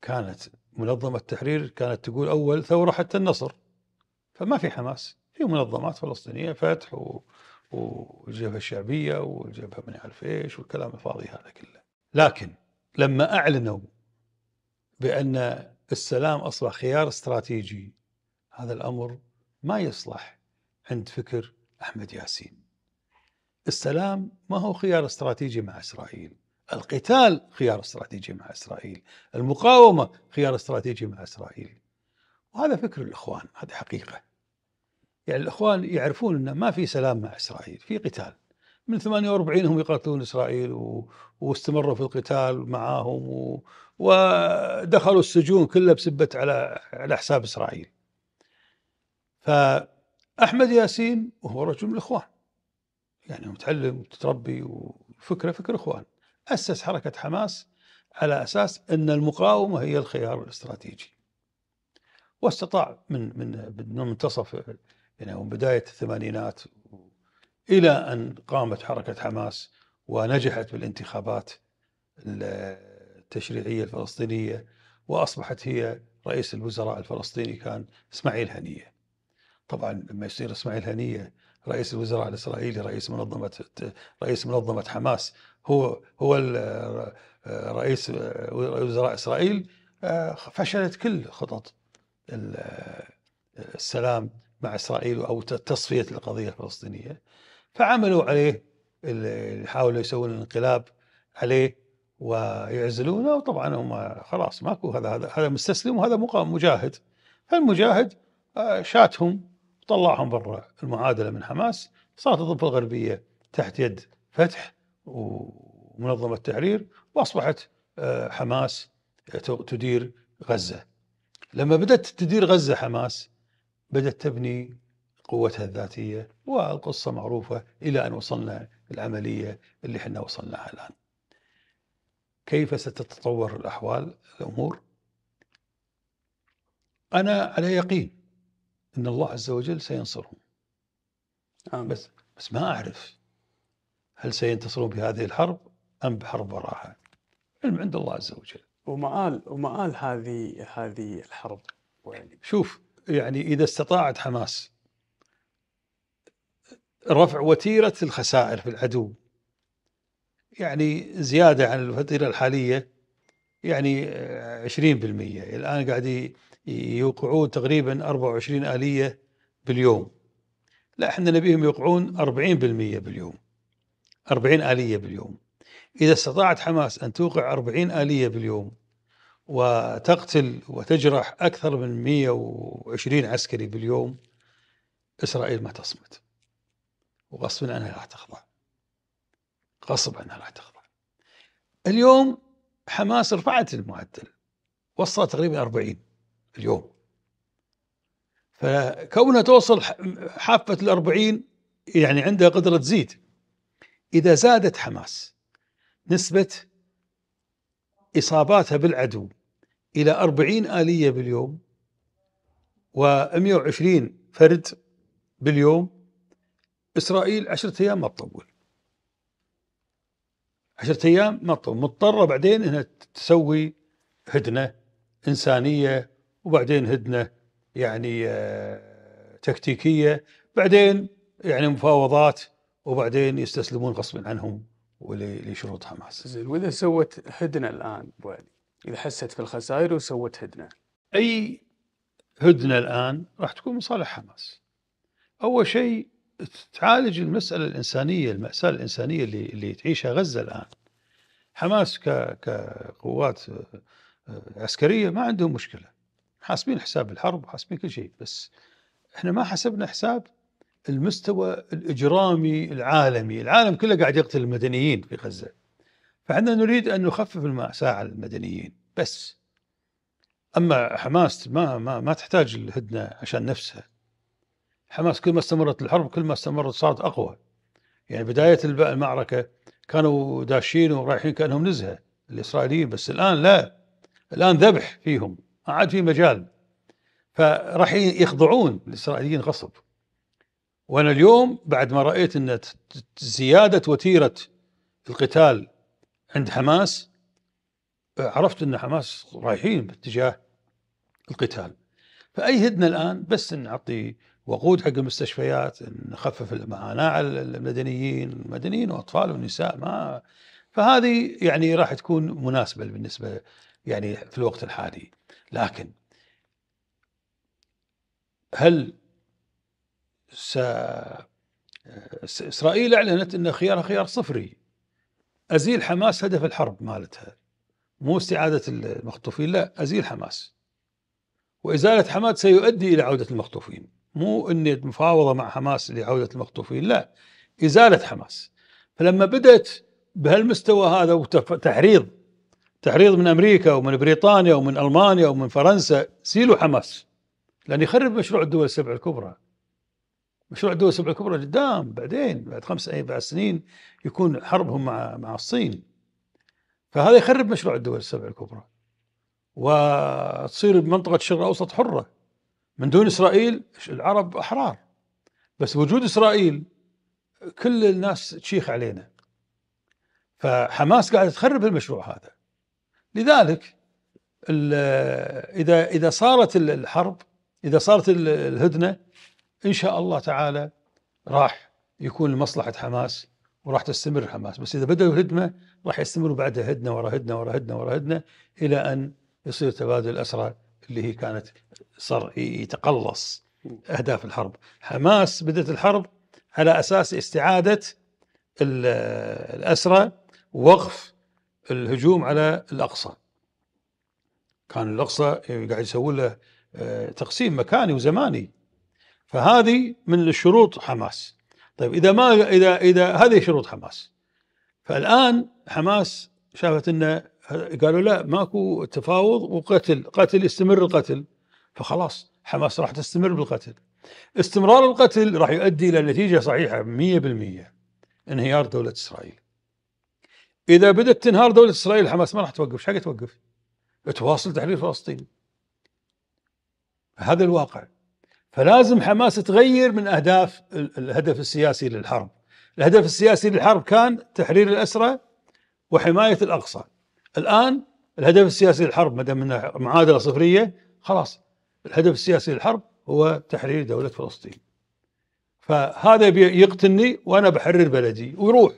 كانت منظمة التحرير كانت تقول أول ثورة حتى النصر فما في حماس في منظمات فلسطينية فتح و... والجبهة الشعبية والجبهة من يعرف إيش والكلام الفاضي هذا كله لكن لما أعلنوا بأن السلام أصبح خيار استراتيجي هذا الأمر ما يصلح عند فكر أحمد ياسين السلام ما هو خيار استراتيجي مع إسرائيل القتال خيار استراتيجي مع إسرائيل المقاومة خيار استراتيجي مع إسرائيل وهذا فكر الإخوان هذه حقيقة يعني الإخوان يعرفون أنه ما في سلام مع إسرائيل في قتال من 48 هم يقاتلون إسرائيل و... واستمروا في القتال معاهم و... ودخلوا السجون كلها بسبة على على حساب إسرائيل فأحمد ياسين وهو رجل من الإخوان يعني متعلم وتتربي وفكرة فكر إخوان أسس حركة حماس على أساس أن المقاومة هي الخيار الاستراتيجي واستطاع من من من منتصف يعني من بداية الثمانينات إلى أن قامت حركة حماس ونجحت بالانتخابات التشريعية الفلسطينية وأصبحت هي رئيس الوزراء الفلسطيني كان إسماعيل هنية طبعا لما يصير إسماعيل هنية رئيس الوزراء الإسرائيلي رئيس منظمة رئيس منظمة حماس هو هو رئيس وزراء إسرائيل آه، فشلت كل خطط السلام مع إسرائيل أو تصفية القضية الفلسطينية فعملوا عليه اللي حاولوا يسوون الانقلاب عليه ويعزلونه وطبعا هم خلاص ماكو هذا هذا هذا مستسلم وهذا مجاهد فالمجاهد آه، شاتهم وطلعهم برا المعادله من حماس صارت الضفه الغربيه تحت يد فتح ومنظمه التحرير واصبحت آه، حماس تدير غزه لما بدات تدير غزه حماس بدات تبني قوتها الذاتية والقصة معروفة إلى أن وصلنا العملية اللي احنا وصلناها الآن كيف ستتطور الأحوال الأمور أنا على يقين أن الله عز وجل سينصرهم آمين. بس بس ما أعرف هل سينتصرون بهذه الحرب أم بحرب وراها علم عند الله عز وجل ومآل ومآل هذه هذه الحرب يعني شوف يعني إذا استطاعت حماس رفع وتيره الخسائر في العدو يعني زياده عن الوتيره الحاليه يعني 20% آه، الان قاعد يوقعون تقريبا 24 اليه باليوم لا احنا نبيهم يوقعون 40% باليوم 40 اليه باليوم اذا استطاعت حماس ان توقع 40 اليه باليوم وتقتل وتجرح اكثر من 120 عسكري باليوم اسرائيل ما تصمت وغصبا عنها راح تخضع غصب عنها راح تخضع اليوم حماس رفعت المعدل وصلت تقريبا 40 اليوم فكونها توصل حافة الأربعين يعني عندها قدرة تزيد إذا زادت حماس نسبة إصاباتها بالعدو إلى أربعين آلية باليوم و120 فرد باليوم إسرائيل عشرة أيام ما تطول عشرة أيام ما تطول مضطرة بعدين أنها تسوي هدنة إنسانية وبعدين هدنة يعني آه، تكتيكية بعدين يعني مفاوضات وبعدين يستسلمون غصبا عنهم ولشروط حماس. زين واذا سوت هدنه الان ابو علي اذا حست في الخسائر وسوت هدنه. اي هدنه الان راح تكون من صالح حماس. اول شيء تعالج المسألة الإنسانية المأساة الإنسانية اللي, اللي تعيشها غزة الآن حماس ك... كقوات آه، عسكرية ما عندهم مشكلة حاسبين حساب الحرب وحاسبين كل شيء بس احنا ما حسبنا حساب المستوى الإجرامي العالمي العالم كله قاعد يقتل المدنيين في غزة فعندنا نريد أن نخفف المأساة على المدنيين بس أما حماس ما, ما, ما تحتاج الهدنة عشان نفسها حماس كل ما استمرت الحرب كل ما استمرت صارت اقوى يعني بدايه المعركه كانوا داشين ورايحين كانهم نزهه الاسرائيليين بس الان لا الان ذبح فيهم ما عاد في مجال فراح يخضعون الاسرائيليين غصب وانا اليوم بعد ما رايت ان زياده وتيره القتال عند حماس عرفت ان حماس رايحين باتجاه القتال فاي هدنه الان بس نعطي وقود حق المستشفيات نخفف المعاناة على المدنيين المدنيين واطفال ونساء ما فهذه يعني راح تكون مناسبه بالنسبه يعني في الوقت الحالي لكن هل س... اسرائيل اعلنت ان خيارها خيار صفري ازيل حماس هدف الحرب مالتها مو استعاده المخطوفين لا ازيل حماس وازاله حماس سيؤدي الى عوده المخطوفين مو ان المفاوضه مع حماس لعوده المخطوفين لا ازاله حماس فلما بدات بهالمستوى هذا وتحريض تحريض من امريكا ومن بريطانيا ومن المانيا ومن فرنسا سيلوا حماس لان يخرب مشروع الدول السبع الكبرى مشروع الدول السبع الكبرى قدام بعدين بعد خمس أي بعد سنين يكون حربهم مع مع الصين فهذا يخرب مشروع الدول السبع الكبرى وتصير منطقة الشرق الأوسط حرة من دون إسرائيل العرب أحرار بس وجود إسرائيل كل الناس تشيخ علينا فحماس قاعدة تخرب المشروع هذا لذلك إذا إذا صارت الحرب إذا صارت الهدنة إن شاء الله تعالى راح يكون لمصلحة حماس وراح تستمر حماس بس إذا بدأوا الهدنه راح يستمروا بعدها هدنة ورا هدنة ورا هدنة ورا هدنة إلى أن يصير تبادل الأسرى اللي هي كانت صار يتقلص اهداف الحرب حماس بدات الحرب على اساس استعاده الاسرى ووقف الهجوم على الاقصى كان الاقصى قاعد يسوي له آه، تقسيم مكاني وزماني فهذه من الشروط حماس طيب اذا ما اذا اذا هذه شروط حماس فالان حماس شافت ان قالوا لا ماكو تفاوض وقتل قتل يستمر القتل فخلاص حماس راح تستمر بالقتل استمرار القتل راح يؤدي الى نتيجه صحيحه 100% انهيار دوله اسرائيل اذا بدات تنهار دوله اسرائيل حماس ما راح توقف ايش توقف تواصل تحرير فلسطين هذا الواقع فلازم حماس تغير من اهداف الهدف السياسي للحرب الهدف السياسي للحرب كان تحرير الاسرى وحمايه الاقصى الان الهدف السياسي للحرب ما دام انها معادله صفريه خلاص الهدف السياسي للحرب هو تحرير دوله فلسطين. فهذا يقتلني وانا بحرر بلدي ويروح.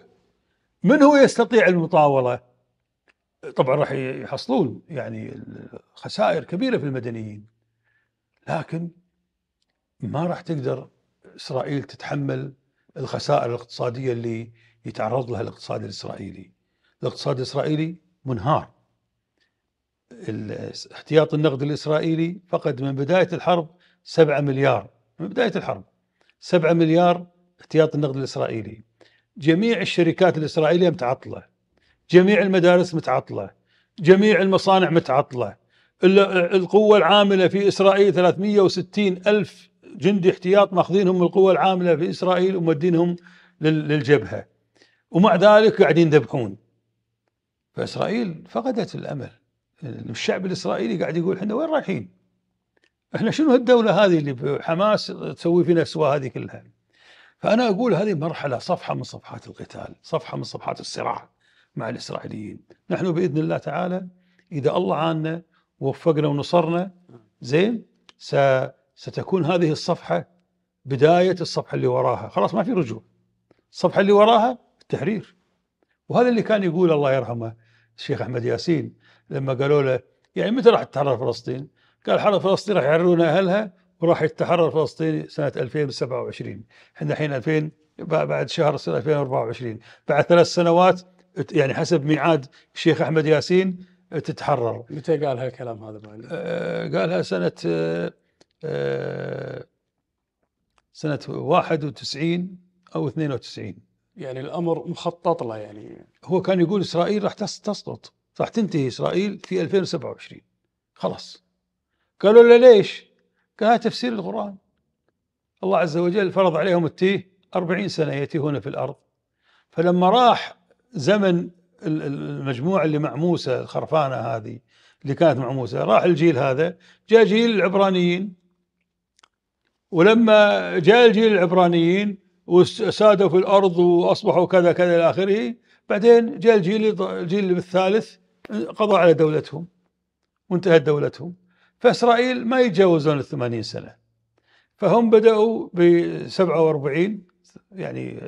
من هو يستطيع المطاوله؟ طبعا راح يحصلون يعني خسائر كبيره في المدنيين. لكن ما راح تقدر اسرائيل تتحمل الخسائر الاقتصاديه اللي يتعرض لها الاقتصاد الاسرائيلي. الاقتصاد الاسرائيلي منهار احتياط النقد الإسرائيلي فقد من بداية الحرب 7 مليار من بداية الحرب 7 مليار احتياط النقد الإسرائيلي جميع الشركات الإسرائيلية متعطلة جميع المدارس متعطلة جميع المصانع متعطلة القوة العاملة في إسرائيل 360 ألف جندي احتياط ماخذينهم القوة العاملة في إسرائيل ومودينهم للجبهة ومع ذلك قاعدين يذبحون فاسرائيل فقدت الامل الشعب الاسرائيلي قاعد يقول احنا وين رايحين؟ احنا شنو هالدوله هذه اللي حماس تسوي فينا سوا هذه كلها؟ فانا اقول هذه مرحله صفحه من صفحات القتال، صفحه من صفحات الصراع مع الاسرائيليين، نحن باذن الله تعالى اذا الله عاننا ووفقنا ونصرنا زين ستكون هذه الصفحه بدايه الصفحه اللي وراها، خلاص ما في رجوع. الصفحه اللي وراها التحرير. وهذا اللي كان يقول الله يرحمه الشيخ احمد ياسين لما قالوا له يعني متى راح تتحرر فلسطين؟ قال حرر فلسطين راح يحررون اهلها وراح يتحرر فلسطين سنه 2027 احنا الحين 2000 بعد شهر سنه 2024 بعد ثلاث سنوات يعني حسب ميعاد الشيخ احمد ياسين تتحرر متى قال هالكلام هذا بعد؟ آه، قالها سنه آه، آه، سنه 91 او 92 يعني الامر مخطط له يعني هو كان يقول اسرائيل راح تسقط راح تنتهي اسرائيل في 2027 خلاص قالوا له ليش؟ قال تفسير القران الله عز وجل فرض عليهم التيه 40 سنه يتيهون في الارض فلما راح زمن المجموعه اللي مع موسى الخرفانه هذه اللي كانت مع موسى راح الجيل هذا جاء جيل العبرانيين ولما جاء الجيل العبرانيين وسادوا في الارض واصبحوا كذا كذا الى اخره بعدين جاء الجيل الجيل الثالث قضى على دولتهم وانتهت دولتهم فاسرائيل ما يتجاوزون ال 80 سنه فهم بداوا ب 47 يعني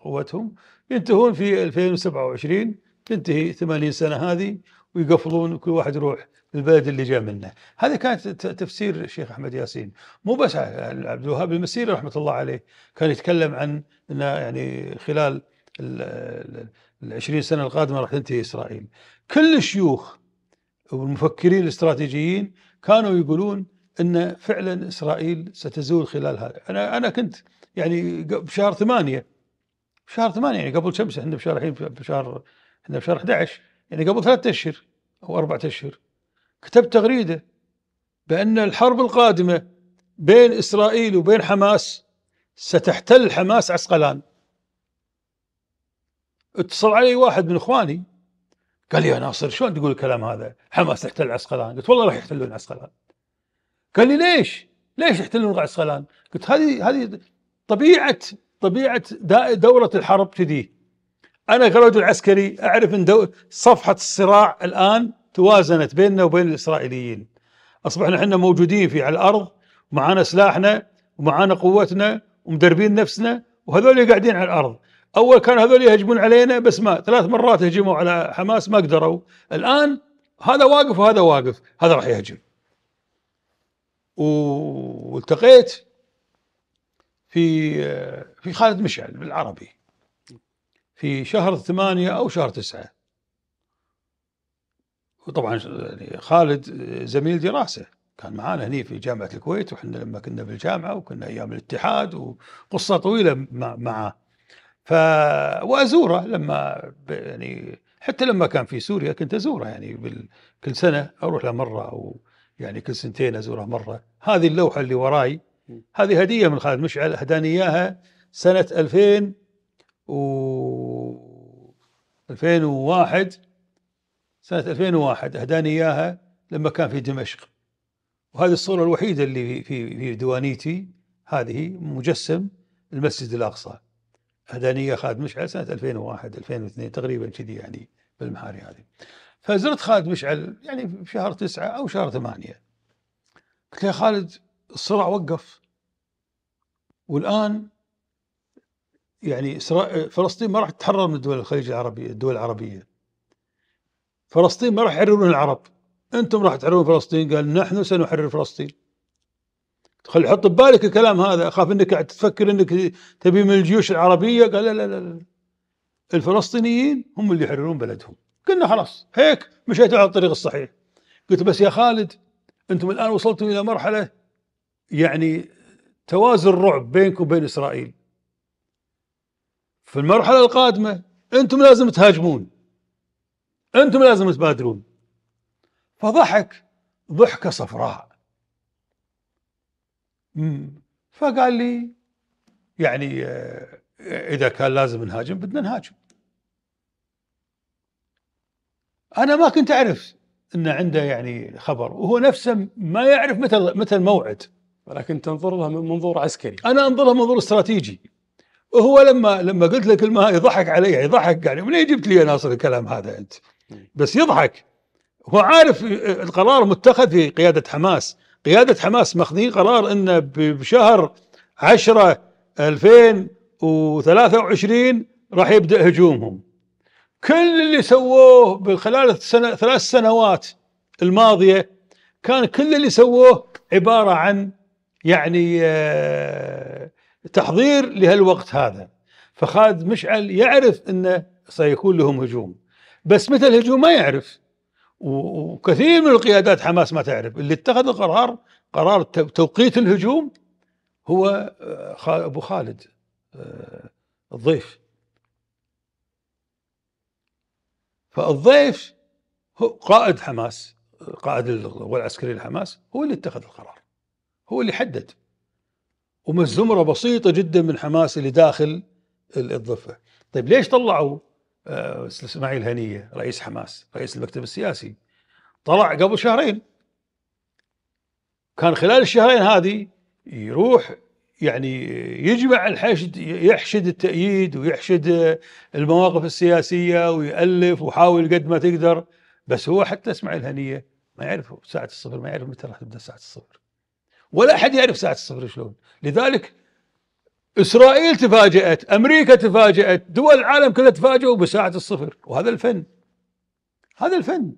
قوتهم ينتهون في 2027 تنتهي 80 سنه هذه ويقفلون كل واحد يروح البلد اللي جاء منه هذا كانت تفسير الشيخ أحمد ياسين مو بس عبد الوهاب المسيري رحمة الله عليه كان يتكلم عن أنه يعني خلال ال 20 سنة القادمة راح تنتهي إسرائيل كل الشيوخ والمفكرين الاستراتيجيين كانوا يقولون أن فعلا إسرائيل ستزول خلال هذا أنا, أنا كنت يعني بشهر ثمانية شهر ثمانية يعني قبل شمس احنا بشهر الحين بشهر احنا بشهر 11 يعني قبل ثلاثة أشهر أو أربعة أشهر كتبت تغريده بان الحرب القادمه بين اسرائيل وبين حماس ستحتل حماس عسقلان اتصل علي واحد من اخواني قال لي يا ناصر شلون تقول الكلام هذا حماس تحتل عسقلان قلت والله راح يحتلون عسقلان قال لي ليش ليش يحتلون عسقلان قلت هذه هذه طبيعه طبيعه دوره الحرب تدي انا كرجل عسكري اعرف ان صفحه الصراع الان توازنت بيننا وبين الإسرائيليين أصبحنا احنا موجودين في على الأرض ومعانا سلاحنا ومعانا قوتنا ومدربين نفسنا وهذول قاعدين على الأرض أول كان هذول يهجمون علينا بس ما ثلاث مرات هجموا على حماس ما قدروا الآن هذا واقف وهذا واقف هذا راح يهجم والتقيت في في خالد مشعل بالعربي في شهر ثمانية أو شهر تسعة وطبعا يعني خالد آه، زميل دراسه كان معانا هني في جامعه الكويت وحنا لما كنا بالجامعه وكنا ايام الاتحاد وقصه طويله معه ف وازوره لما يعني حتى لما كان في سوريا كنت ازوره يعني بال... كل سنه اروح له مره او يعني كل سنتين ازوره مره هذه اللوحه اللي وراي هذه هديه من خالد مشعل هداني اياها سنه 2000 و 2001 سنة 2001 أهداني إياها لما كان في دمشق وهذه الصورة الوحيدة اللي في في ديوانيتي هذه مجسم المسجد الأقصى أهداني إياها خالد مشعل سنة 2001 2002 تقريبا كذي يعني بالمحاري هذه فزرت خالد مشعل يعني في شهر تسعة أو شهر ثمانية قلت له يا خالد الصراع وقف والآن يعني فلسطين ما راح تتحرر من الدول الخليج العربي الدول العربية فلسطين ما راح يحررون العرب انتم راح تحررون فلسطين قال نحن سنحرر فلسطين خلي حط ببالك الكلام هذا اخاف انك قاعد تفكر انك تبي من الجيوش العربيه قال لا لا لا الفلسطينيين هم اللي يحررون بلدهم قلنا خلاص هيك مشيت على الطريق الصحيح قلت بس يا خالد انتم الان وصلتم الى مرحله يعني توازن الرعب بينكم وبين اسرائيل في المرحله القادمه انتم لازم تهاجمون انتم لازم تبادرون فضحك ضحكه صفراء فقال لي يعني آه، آه، اذا كان لازم نهاجم بدنا نهاجم انا ما كنت اعرف انه عنده يعني خبر وهو نفسه ما يعرف متى متى الموعد ولكن تنظر لها من منظور عسكري انا انظر لها منظور استراتيجي وهو لما لما قلت لك كلمه هذه ضحك علي يعني ضحك يعني منين جبت لي يا ناصر الكلام هذا انت؟ بس يضحك هو عارف القرار متخذ في قياده حماس قياده حماس ماخذين قرار إنه بشهر 10 2023 راح يبدا هجومهم كل اللي سووه خلال سنة ثلاث سنوات الماضيه كان كل اللي سووه عباره عن يعني آه، تحضير لهالوقت هذا فخالد مشعل يعرف انه سيكون لهم هجوم بس مثل الهجوم ما يعرف وكثير من القيادات حماس ما تعرف اللي اتخذ القرار قرار توقيت الهجوم هو آه، ابو خالد آه، الضيف فالضيف هو قائد حماس قائد العسكرية لحماس هو اللي اتخذ القرار هو اللي حدد ومن زمره بسيطه جدا من حماس اللي داخل الضفه طيب ليش طلعوا آه، اسماعيل هنيه رئيس حماس رئيس المكتب السياسي طلع قبل شهرين كان خلال الشهرين هذه يروح يعني يجمع الحشد يحشد التأييد ويحشد المواقف السياسية ويألف وحاول قد ما تقدر بس هو حتى اسماعيل هنية ما يعرف ساعة الصفر ما يعرف متى راح تبدأ ساعة الصفر ولا أحد يعرف ساعة الصفر شلون لذلك اسرائيل تفاجات، امريكا تفاجات، دول العالم كلها تفاجئوا بساعه الصفر، وهذا الفن. هذا الفن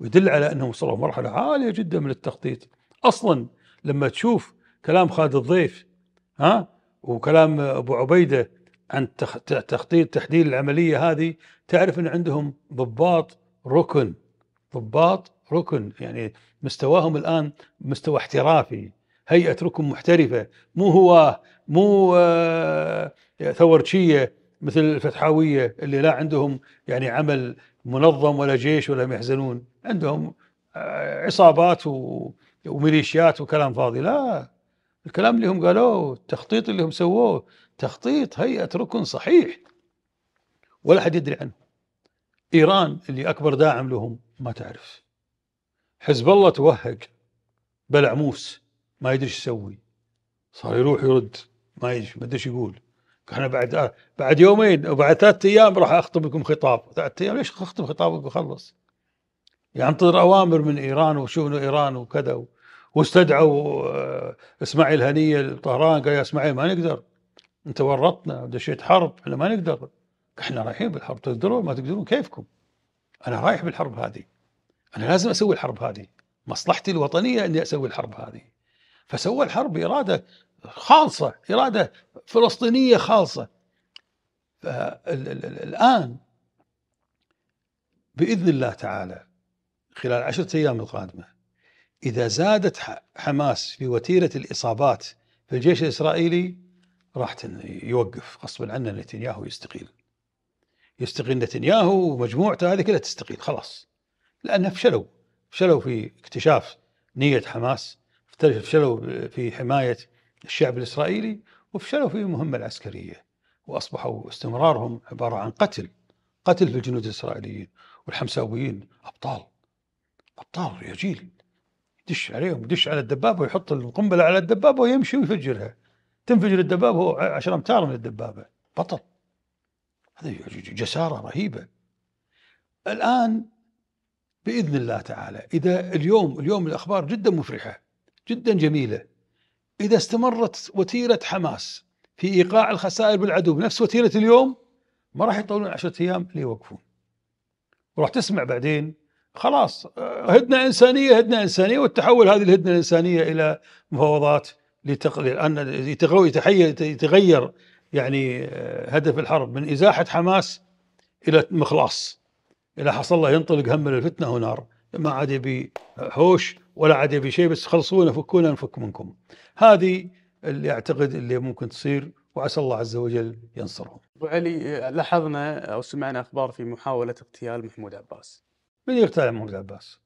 ويدل على انهم وصلوا مرحله عاليه جدا من التخطيط. اصلا لما تشوف كلام خالد الضيف ها وكلام ابو عبيده عن تخطيط تحديد العمليه هذه تعرف ان عندهم ضباط ركن ضباط ركن يعني مستواهم الان مستوى احترافي هيئة ركن محترفه مو هواه مو آه، ثورتشيه مثل الفتحاويه اللي لا عندهم يعني عمل منظم ولا جيش ولا يحزنون عندهم آه، عصابات وميليشيات وكلام فاضي لا الكلام اللي هم قالوه التخطيط اللي هم سووه تخطيط هيئه ركن صحيح ولا حد يدري عنه ايران اللي اكبر داعم لهم ما تعرف حزب الله توهق بلعموس ما شو يسوي صار يروح يرد ما يدري ما ادري يقول انا بعد آه بعد يومين او بعد ثلاثة ايام راح اخطب لكم خطاب ثلاثة ايام ليش اخطب خطابك وخلص ينتظر يعني اوامر من ايران وشنو ايران وكذا و... واستدعوا آه، اسماعيل هنيه لطهران قال يا اسماعيل ما نقدر انت ورطنا دشيت حرب احنا ما نقدر احنا رايحين بالحرب تقدرون ما تقدرون كيفكم انا رايح بالحرب هذه انا لازم اسوي الحرب هذه مصلحتي الوطنيه اني اسوي الحرب هذه فسوى الحرب إرادة خالصة إرادة فلسطينية خالصة الآن بإذن الله تعالى خلال عشرة أيام القادمة إذا زادت حماس في وتيرة الإصابات في الجيش الإسرائيلي راح يوقف غصبا عنا نتنياهو يستقيل يستقيل نتنياهو ومجموعته هذه كلها تستقيل خلاص لأنه فشلوا فشلوا في اكتشاف نية حماس فشلوا في حماية الشعب الإسرائيلي وفشلوا في المهمة العسكرية وأصبحوا استمرارهم عبارة عن قتل قتل في الجنود الإسرائيليين والحمساويين أبطال أبطال جيل دش عليهم دش على الدبابة ويحط القنبلة على الدبابة ويمشي ويفجرها تنفجر الدبابة هو 10 أمتار من الدبابة بطل هذه جسارة رهيبة الآن بإذن الله تعالى إذا اليوم اليوم الأخبار جدا مفرحة جدا جميله اذا استمرت وتيره حماس في ايقاع الخسائر بالعدو بنفس وتيره اليوم ما راح يطولون عشرة ايام ليوقفون وراح تسمع بعدين خلاص آه، هدنه انسانيه هدنه انسانيه والتحول هذه الهدنه الانسانيه الى مفاوضات لتقليل ان يتغير يعني آه، هدف الحرب من ازاحه حماس الى مخلاص الى حصل له ينطلق هم الفتنه ونار ما عاد يبي هوش ولا عاد يبي شيء بس خلصونا فكونا نفك منكم هذه اللي اعتقد اللي ممكن تصير وعسى الله عز وجل ينصرهم. ابو علي لاحظنا او سمعنا اخبار في محاوله اغتيال محمود عباس. من يغتال محمود عباس؟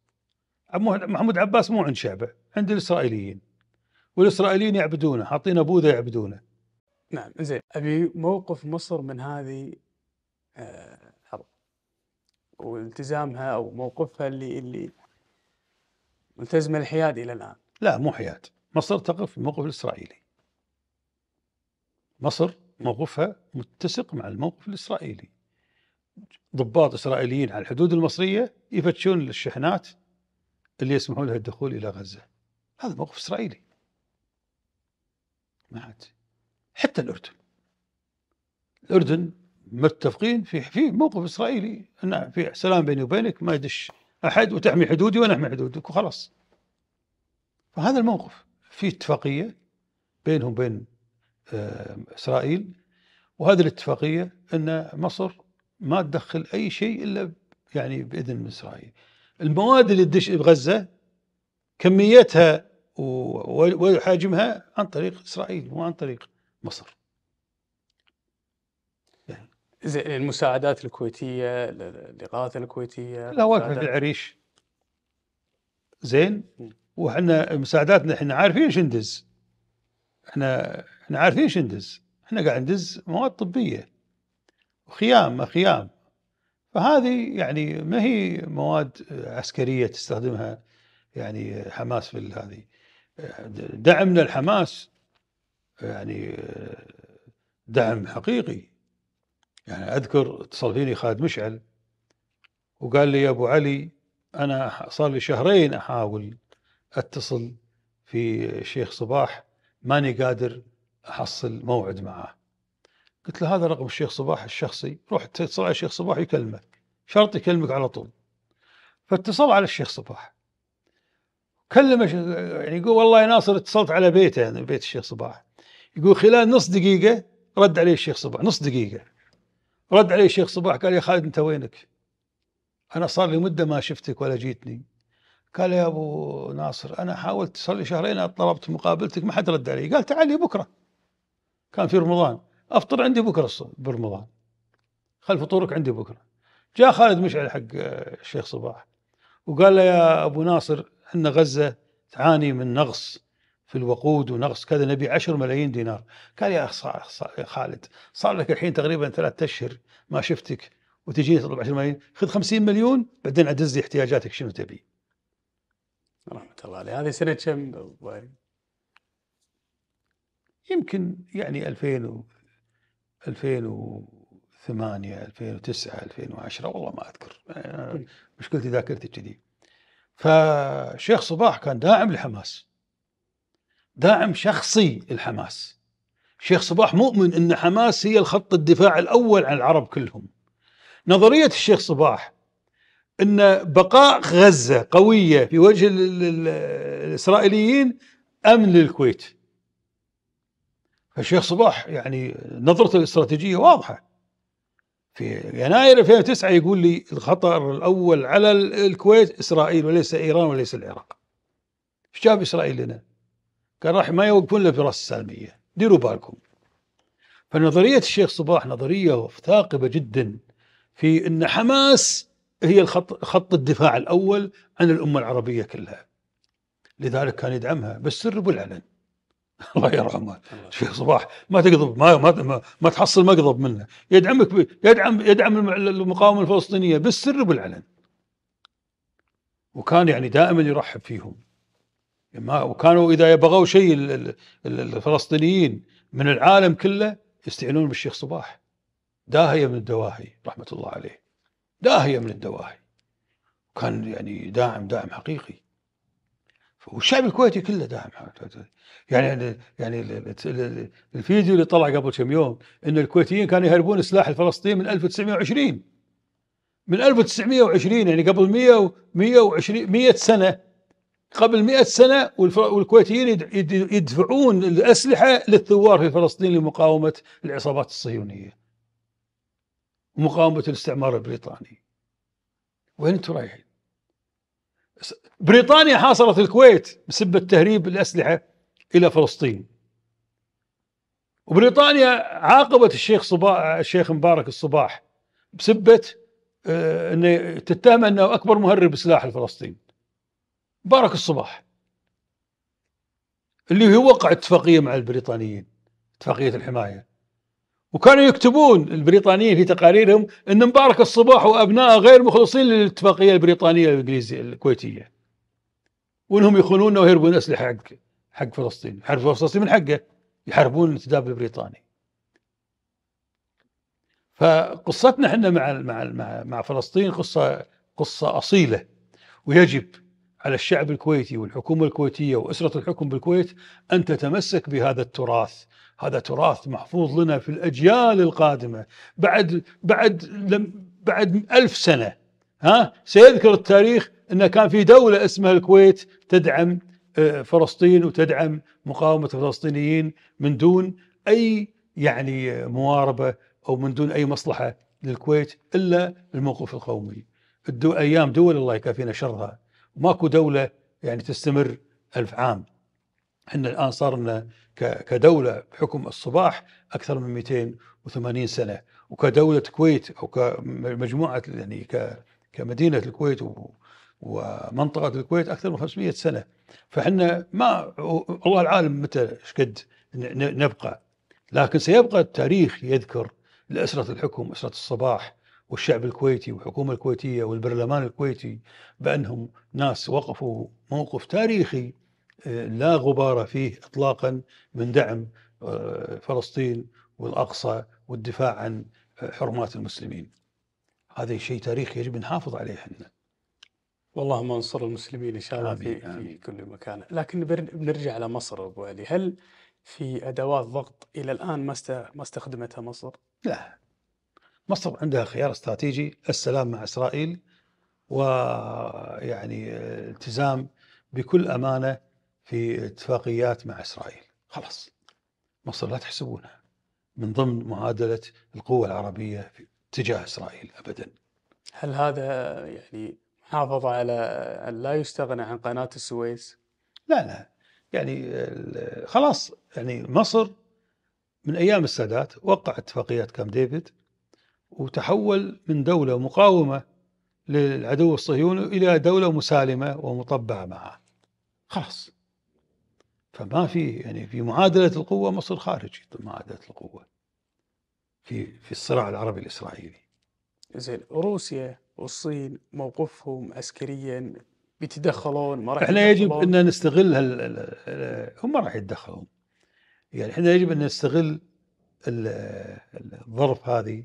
محمود عباس مو عند شعبه، عند الاسرائيليين. والاسرائيليين يعبدونه، حاطين بوذا يعبدونه. نعم زين، ابي موقف مصر من هذه الحرب. آه، والتزامها او موقفها اللي اللي ملتزم الحياد الى الان لا مو حياد مصر تقف في الموقف الاسرائيلي مصر موقفها متسق مع الموقف الاسرائيلي ضباط اسرائيليين على الحدود المصريه يفتشون الشحنات اللي يسمحون لها الدخول الى غزه هذا موقف اسرائيلي ما عاد حتى الاردن الاردن متفقين في في موقف اسرائيلي ان نعم، في سلام بيني وبينك ما يدش احد وتحمي حدودي وانا احمي حدودك وخلاص فهذا الموقف في اتفاقيه بينهم وبين آه، اسرائيل وهذه الاتفاقيه ان مصر ما تدخل اي شيء الا يعني باذن من اسرائيل المواد اللي تدش بغزه كميتها وحجمها عن طريق اسرائيل مو عن طريق مصر زين المساعدات الكويتيه الاغاثه الكويتيه لا واقفه في العريش زين وحنا مساعداتنا احنا عارفين ايش ندز احنا احنا عارفين ايش ندز احنا قاعد ندز مواد طبيه وخيام خيام فهذه يعني ما هي مواد عسكريه تستخدمها يعني حماس في هذه دعمنا الحماس يعني دعم حقيقي يعني اذكر اتصل فيني خالد مشعل وقال لي يا ابو علي انا صار لي شهرين احاول اتصل في الشيخ صباح ماني قادر احصل موعد معاه قلت له هذا رقم الشيخ صباح الشخصي روح اتصل على الشيخ صباح يكلمك شرط يكلمك على طول فاتصل على الشيخ صباح كلمه يعني يقول والله يا ناصر اتصلت على بيته يعني بيت الشيخ صباح يقول خلال نص دقيقه رد عليه الشيخ صباح نص دقيقه رد علي الشيخ صباح قال يا خالد انت وينك؟ انا صار لي مده ما شفتك ولا جيتني قال يا ابو ناصر انا حاولت صار لي شهرين طلبت مقابلتك ما حد رد علي قال تعال لي بكره كان في رمضان افطر عندي بكره الصبح برمضان خل فطورك عندي بكره جاء خالد مشعل حق الشيخ آه، صباح وقال له يا ابو ناصر ان غزه تعاني من نقص في الوقود ونقص كذا نبي 10 ملايين دينار قال يا أخ خالد صار لك الحين تقريبا ثلاثة أشهر ما شفتك وتجيني تطلب 10 ملايين خذ 50 مليون بعدين أدز لي احتياجاتك شنو تبي رحمة الله عليه هذه سنة كم يمكن يعني 2000 و 2008 2009 2010 والله ما اذكر طيب. مشكلتي ذاكرتي كذي فالشيخ صباح كان داعم لحماس داعم شخصي لحماس شيخ صباح مؤمن أن حماس هي الخط الدفاع الأول عن العرب كلهم نظرية الشيخ صباح أن بقاء غزة قوية في وجه الإسرائيليين أمن للكويت فالشيخ صباح يعني نظرته الاستراتيجية واضحة في يناير 2009 يقول لي الخطر الأول على الكويت إسرائيل وليس إيران وليس العراق ايش جاب إسرائيل لنا؟ كان راح ما يوقفون الا في راس السالميه ديروا بالكم فنظريه الشيخ صباح نظريه ثاقبه جدا في ان حماس هي الخط خط الدفاع الاول عن الامه العربيه كلها لذلك كان يدعمها بالسر والعلن الله يرحمه الشيخ صباح ما تقضب ما ما, ما تحصل مقضب منه يدعمك يدعم يدعم المقاومه الفلسطينيه بالسر والعلن وكان يعني دائما يرحب فيهم ما وكانوا اذا يبغوا شيء الفلسطينيين من العالم كله يستعينون بالشيخ صباح داهيه من الدواهي رحمه الله عليه داهيه من الدواهي كان يعني داعم داعم حقيقي والشعب الكويتي كله داعم يعني يعني الفيديو اللي طلع قبل كم يوم ان الكويتيين كانوا يهربون سلاح الفلسطيني من 1920 من 1920 يعني قبل 100 120 100 سنه قبل مئة سنة والكويتيين يدفعون الأسلحة للثوار في فلسطين لمقاومة العصابات الصهيونية مقاومة الاستعمار البريطاني وين انتم رايحين؟ بريطانيا حاصرت الكويت بسبب تهريب الأسلحة إلى فلسطين وبريطانيا عاقبت الشيخ صباح الشيخ مبارك الصباح بسبة آه، انه تتهم انه اكبر مهرب سلاح لفلسطين بارك الصباح اللي هو وقع اتفاقيه مع البريطانيين اتفاقيه الحمايه وكانوا يكتبون البريطانيين في تقاريرهم ان مبارك الصباح وابنائه غير مخلصين للاتفاقيه البريطانيه الانجليزيه الكويتيه وانهم يخونونا ويهربون اسلحه حق حق فلسطين يحاربون فلسطين من حقه يحاربون الانتداب البريطاني فقصتنا احنا مع مع مع فلسطين قصه قصه اصيله ويجب على الشعب الكويتي والحكومة الكويتية وأسرة الحكم بالكويت أن تتمسك بهذا التراث هذا تراث محفوظ لنا في الأجيال القادمة بعد بعد لم بعد ألف سنة ها سيذكر التاريخ أن كان في دولة اسمها الكويت تدعم آه، فلسطين وتدعم مقاومة الفلسطينيين من دون أي يعني آه، مواربة أو من دون أي مصلحة للكويت إلا الموقف القومي الدو أيام دول الله يكافينا شرها وماكو دوله يعني تستمر ألف عام احنا الان صار لنا كدوله بحكم الصباح اكثر من 280 سنه وكدوله كويت او كمجموعه يعني كمدينه الكويت ومنطقه الكويت اكثر من 500 سنه فاحنا ما الله العالم متى ايش قد نبقى لكن سيبقى التاريخ يذكر لاسره الحكم اسره الصباح والشعب الكويتي والحكومة الكويتية والبرلمان الكويتي بأنهم ناس وقفوا موقف تاريخي آه، لا غبار فيه إطلاقا من دعم آه، فلسطين والأقصى والدفاع عن آه، حرمات المسلمين هذا شيء تاريخي يجب نحافظ عليه احنا والله انصر المسلمين ان شاء الله في, في كل مكان لكن بنرجع على مصر ابو علي هل في ادوات ضغط الى الان ما ما استخدمتها مصر؟ لا مصر عندها خيار استراتيجي السلام مع اسرائيل ويعني التزام بكل امانه في اتفاقيات مع اسرائيل خلاص مصر لا تحسبونها من ضمن معادله القوه العربيه تجاه اسرائيل ابدا هل هذا يعني محافظه على ان لا يستغنى عن قناه السويس؟ لا لا يعني خلاص يعني مصر من ايام السادات وقع اتفاقيات كام ديفيد وتحول من دولة مقاومة للعدو الصهيوني إلى دولة مسالمة ومطبعة معه خلاص فما في يعني في معادلة القوة مصر خارج معادلة القوة في في الصراع العربي الإسرائيلي زين روسيا والصين موقفهم عسكريا بيتدخلون ما راح احنا يجب ان نستغل هال... هم راح يتدخلون يعني احنا يجب ان نستغل الظرف هذه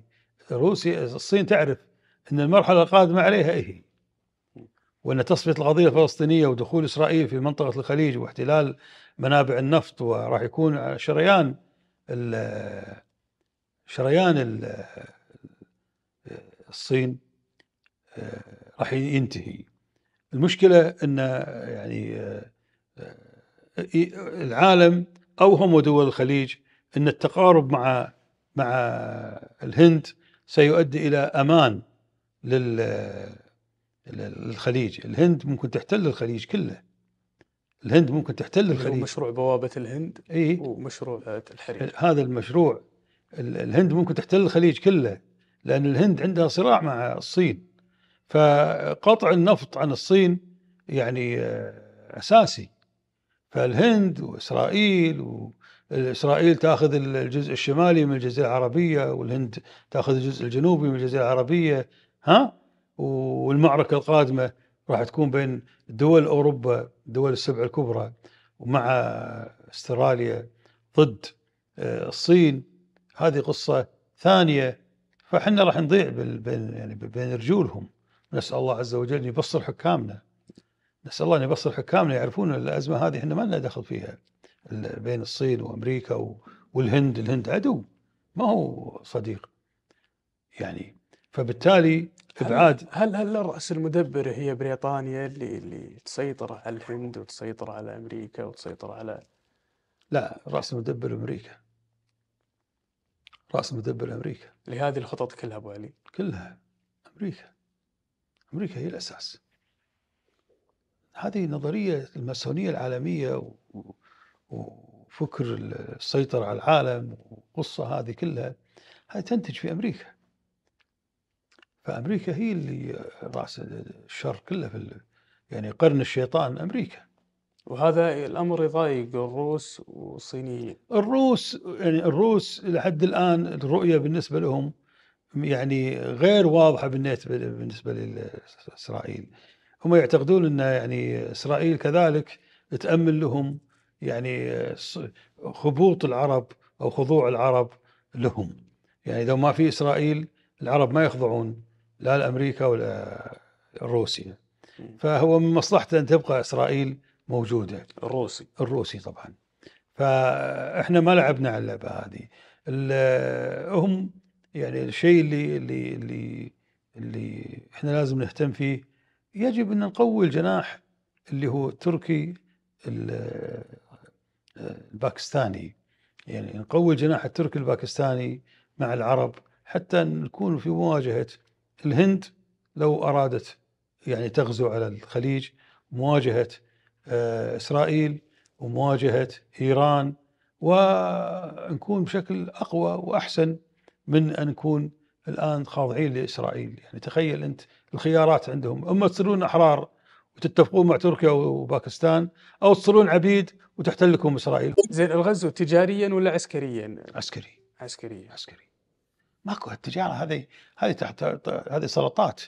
روسيا الصين تعرف ان المرحله القادمه عليها ايه هي وان تصفيه القضيه الفلسطينيه ودخول اسرائيل في منطقه الخليج واحتلال منابع النفط وراح يكون شريان ال شريان الصين آه، راح ينتهي المشكله ان يعني آه، آه، العالم اوهم ودول الخليج ان التقارب مع مع الهند سيؤدي إلى أمان للخليج الهند ممكن تحتل الخليج كله الهند ممكن تحتل الخليج مشروع بوابة الهند إيه؟ ومشروع الحرير هذا المشروع الهند ممكن تحتل الخليج كله لأن الهند عندها صراع مع الصين فقطع النفط عن الصين يعني آه، أساسي فالهند وإسرائيل و اسرائيل تاخذ الجزء الشمالي من الجزيره العربيه والهند تاخذ الجزء الجنوبي من الجزيره العربيه ها والمعركه القادمه راح تكون بين دول اوروبا دول السبع الكبرى ومع استراليا ضد آه، الصين هذه قصه ثانيه فاحنا راح نضيع بين يعني بين رجولهم نسال الله عز وجل ان يبصر حكامنا نسال الله ان يبصر حكامنا يعرفون الازمه هذه احنا ما لنا دخل فيها بين الصين وامريكا والهند الهند عدو ما هو صديق يعني فبالتالي ابعاد هل هل الراس المدبر هي بريطانيا اللي اللي تسيطر على الهند وتسيطر على امريكا وتسيطر على لا راس المدبر امريكا راس المدبر امريكا لهذه الخطط كلها ابو علي كلها امريكا امريكا هي الاساس هذه نظريه الماسونيه العالميه و... وفكر السيطرة على العالم والقصة هذه كلها هاي تنتج في أمريكا فأمريكا هي اللي رأس الشر كله في يعني قرن الشيطان أمريكا وهذا الامر يضايق الروس والصينيين الروس يعني الروس لحد الان الرؤيه بالنسبه لهم يعني غير واضحه بالنسبه بالنسبه لاسرائيل هم يعتقدون ان يعني اسرائيل كذلك تامن لهم يعني هبوط العرب أو خضوع العرب لهم يعني لو ما في إسرائيل العرب ما يخضعون لا الأمريكا ولا روسيا فهو من مصلحته أن تبقى إسرائيل موجودة الروسي الروسي طبعا فإحنا ما لعبنا على اللعبة هذه هم يعني الشيء اللي اللي اللي اللي احنا لازم نهتم فيه يجب ان نقوي الجناح اللي هو التركي الباكستاني يعني نقوي الجناح التركي الباكستاني مع العرب حتى نكون في مواجهة الهند لو أرادت يعني تغزو على الخليج مواجهة آه، إسرائيل ومواجهة إيران ونكون بشكل أقوى وأحسن من أن نكون الآن خاضعين لإسرائيل يعني تخيل أنت الخيارات عندهم أما تصيرون أحرار وتتفقون مع تركيا وباكستان او تصيرون عبيد وتحتلكم اسرائيل. زين الغزو تجاريا ولا عسكريا؟ عسكري عسكريا عسكري ماكو التجاره هذه هذه تحت هذه سلطات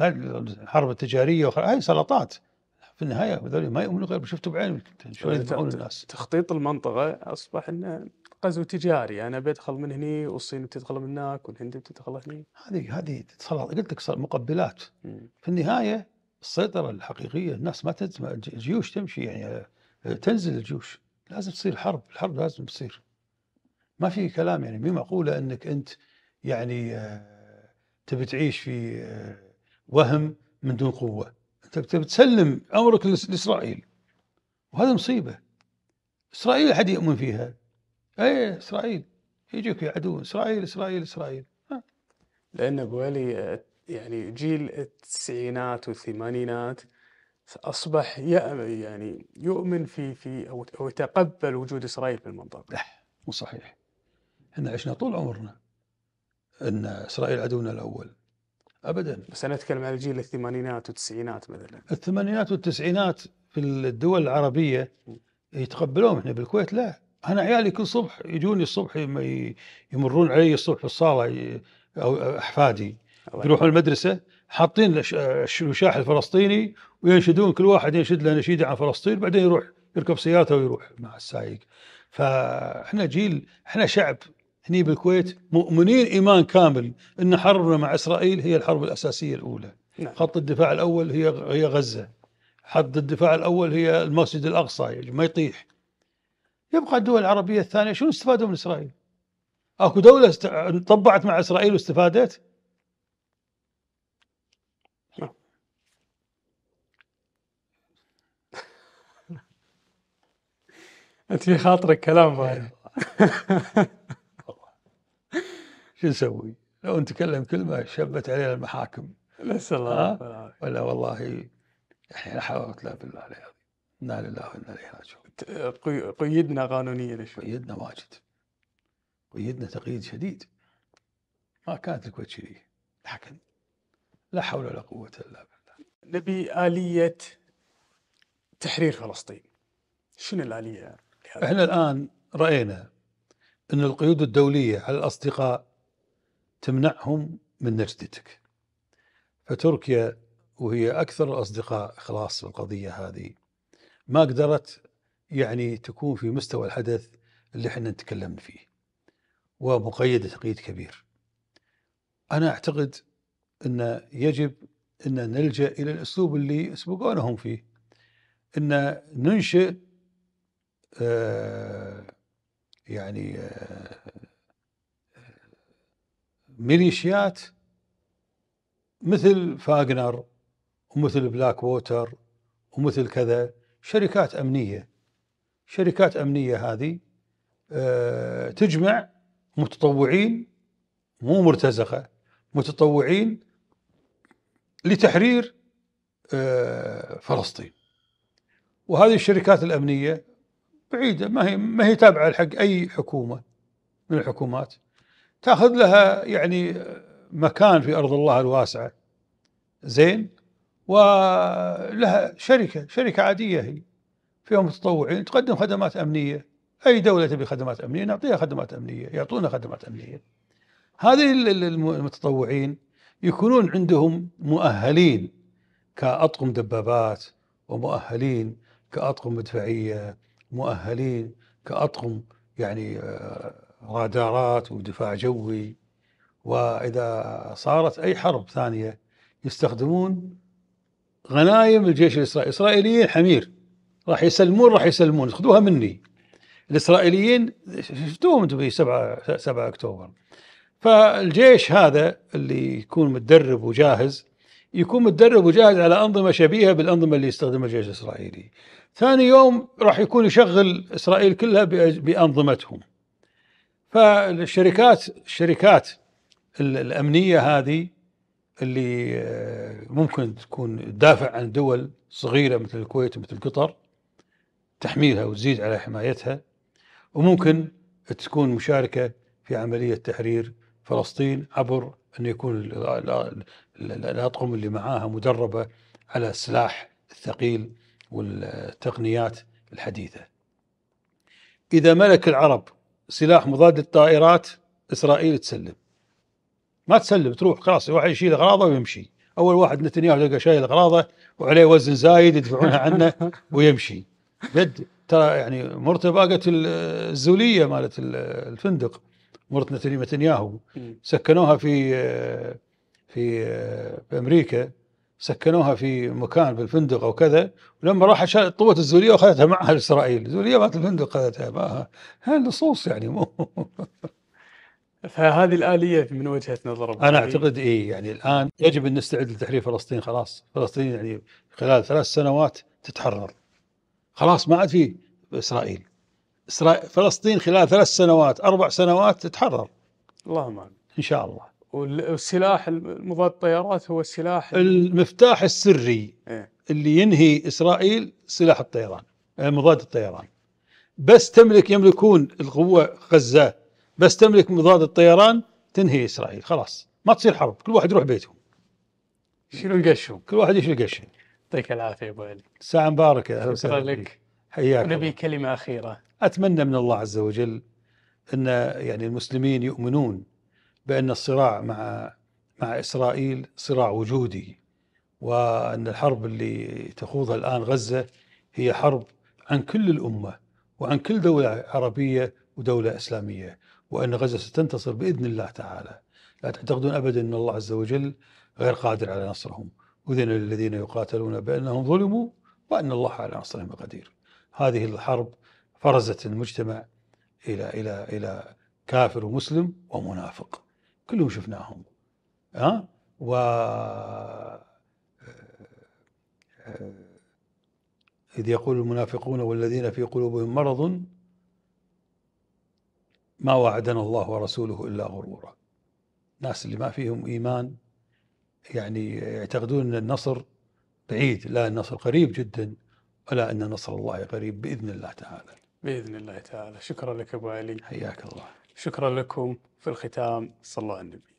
الحرب التجاريه هذه سلطات في النهايه هذول ما يؤمنون غير شفتوا بعين شلون يدفعون الناس تخطيط المنطقه اصبح انه غزو تجاري انا بدخل من هني والصين بتدخل من هناك والهند بتدخل هني هذه هذه قلت لك مقبلات في النهايه السيطرة الحقيقية الناس ما تنزل الجيوش تمشي يعني آه، تنزل الجيوش لازم تصير حرب الحرب لازم تصير ما في كلام يعني مي معقولة أنك أنت يعني آه، تبي تعيش في آه، وهم من دون قوة أنت تبي تسلم أمرك لإسرائيل وهذا مصيبة إسرائيل أحد يؤمن فيها أي إسرائيل يجيك عدو إسرائيل إسرائيل إسرائيل لأن أبو علي يعني جيل التسعينات والثمانينات اصبح يعني يؤمن في في او يتقبل وجود اسرائيل في المنطقه. لا مو صحيح. احنا عشنا طول عمرنا ان اسرائيل عدونا الاول. ابدا. بس انا اتكلم عن جيل الثمانينات والتسعينات مثلا. الثمانينات والتسعينات في الدول العربيه يتقبلون احنا بالكويت لا. انا عيالي كل صبح يجوني الصبح يمرون علي الصبح في الصاله او احفادي يروحون المدرسه حاطين الشاح الفلسطيني وينشدون كل واحد ينشد له نشيده عن فلسطين بعدين يروح يركب سيارته ويروح مع السايق فاحنا جيل احنا شعب هني بالكويت مؤمنين ايمان كامل ان حربنا مع اسرائيل هي الحرب الاساسيه الاولى نعم. خط الدفاع الاول هي هي غزه خط الدفاع الاول هي المسجد الاقصى ما يطيح يبقى الدول العربيه الثانيه شنو استفادوا من اسرائيل؟ اكو دوله طبعت مع اسرائيل واستفادت؟ انت في خاطرك كلام فاضي أيوة. شو نسوي؟ لو نتكلم كلمه شبت علينا المحاكم نسال الله ولا والله يعني لا حول ولا قوه الا بالله العظيم انا لله وانا اليه راجعون قيدنا قانونيا شوي قيدنا واجد قيدنا تقييد شديد ما كانت الكويت شيء لكن لا حول ولا قوه الا بالله نبي اليه تحرير فلسطين شنو الاليه؟ هذا احنا الان راينا ان القيود الدوليه على الاصدقاء تمنعهم من نجدتك فتركيا وهي اكثر الاصدقاء خلاص في القضيه هذه ما قدرت يعني تكون في مستوى الحدث اللي احنا نتكلم فيه ومقيده تقييد كبير انا اعتقد ان يجب ان نلجا الى الاسلوب اللي سبقونهم فيه ان ننشئ آه، يعني آه، ميليشيات مثل فاغنر ومثل بلاك ووتر ومثل كذا شركات امنيه شركات امنيه هذه آه، تجمع متطوعين مو مرتزقه متطوعين لتحرير فلسطين وهذه الشركات الامنيه بعيده ما هي ما هي تابعه لحق اي حكومه من الحكومات تاخذ لها يعني مكان في ارض الله الواسعه زين ولها شركه شركه عاديه هي فيها متطوعين تقدم خدمات امنيه اي دوله تبي خدمات امنيه نعطيها خدمات امنيه يعطونا خدمات امنيه هذه المتطوعين يكونون عندهم مؤهلين كاطقم دبابات ومؤهلين كاطقم مدفعيه مؤهلين كأطقم يعني آه، رادارات ودفاع جوي وإذا صارت أي حرب ثانية يستخدمون غنايم الجيش الإسرائيلي الإسرائيليين حمير راح يسلمون راح يسلمون خذوها مني الإسرائيليين شفتوهم أنتم في 7 7 أكتوبر فالجيش هذا اللي يكون متدرب وجاهز يكون متدرب وجاهز على أنظمة شبيهة بالأنظمة اللي يستخدمها الجيش الإسرائيلي ثاني يوم راح يكون يشغل إسرائيل كلها بأنظمتهم فالشركات الشركات الأمنية هذه اللي آه، ممكن تكون دافع عن دول صغيرة مثل الكويت ومثل قطر تحميلها وتزيد على حمايتها وممكن تكون مشاركة في عملية تحرير فلسطين عبر أن يكون الاطقم اللي معاها مدربه على السلاح الثقيل والتقنيات الحديثه. اذا ملك العرب سلاح مضاد للطائرات اسرائيل تسلم. ما تسلم تروح خلاص واحد يشيل اغراضه ويمشي. اول واحد نتنياهو تلقى شايل اغراضه وعليه وزن زايد يدفعونها عنه ويمشي. بجد ترى يعني مرته باقت الزوليه مالت الفندق مرت نتنياهو سكنوها في في في امريكا سكنوها في مكان بالفندق او كذا ولما راح طوت الزوليه واخذتها معها لاسرائيل، الزوليه مات الفندق اخذتها معها، هاي نصوص يعني مو فهذه الاليه من وجهه نظرك انا اعتقد اي يعني الان يجب ان نستعد لتحرير فلسطين خلاص، فلسطين يعني خلال ثلاث سنوات تتحرر. خلاص ما عاد في اسرائيل. اسرائيل فلسطين خلال ثلاث سنوات اربع سنوات تتحرر. اللهم امين. ان شاء الله. والسلاح المضاد الطيارات هو السلاح المفتاح السري إيه؟ اللي ينهي اسرائيل سلاح الطيران آه، مضاد الطيران بس تملك يملكون القوه غزه بس تملك مضاد الطيران تنهي اسرائيل خلاص ما تصير حرب كل واحد يروح بيته شنو القشهم كل واحد يشيل قشه يعطيك العافيه ابو علي ساعه مباركه اهلا وسهلا لك حياك نبي كلمه اخيره اتمنى من الله عز وجل ان يعني المسلمين يؤمنون بأن الصراع مع مع إسرائيل صراع وجودي وأن الحرب اللي تخوضها الآن غزة هي حرب عن كل الأمة وعن كل دولة عربية ودولة إسلامية وأن غزة ستنتصر بإذن الله تعالى لا تعتقدون أبدا أن الله عز وجل غير قادر على نصرهم أذن للذين يقاتلون بأنهم ظلموا وأن الله على نصرهم قدير هذه الحرب فرزت المجتمع إلى إلى إلى كافر ومسلم ومنافق كلهم شفناهم ها و آه، آه، إذ يقول المنافقون والذين في قلوبهم مرض ما وعدنا الله ورسوله إلا غرورا الناس اللي ما فيهم إيمان يعني يعتقدون أن النصر بعيد لا النصر قريب جدا ولا أن نصر الله قريب بإذن الله تعالى بإذن الله تعالى شكرا لك أبو علي حياك الله شكرا لكم في الختام صلوا على النبي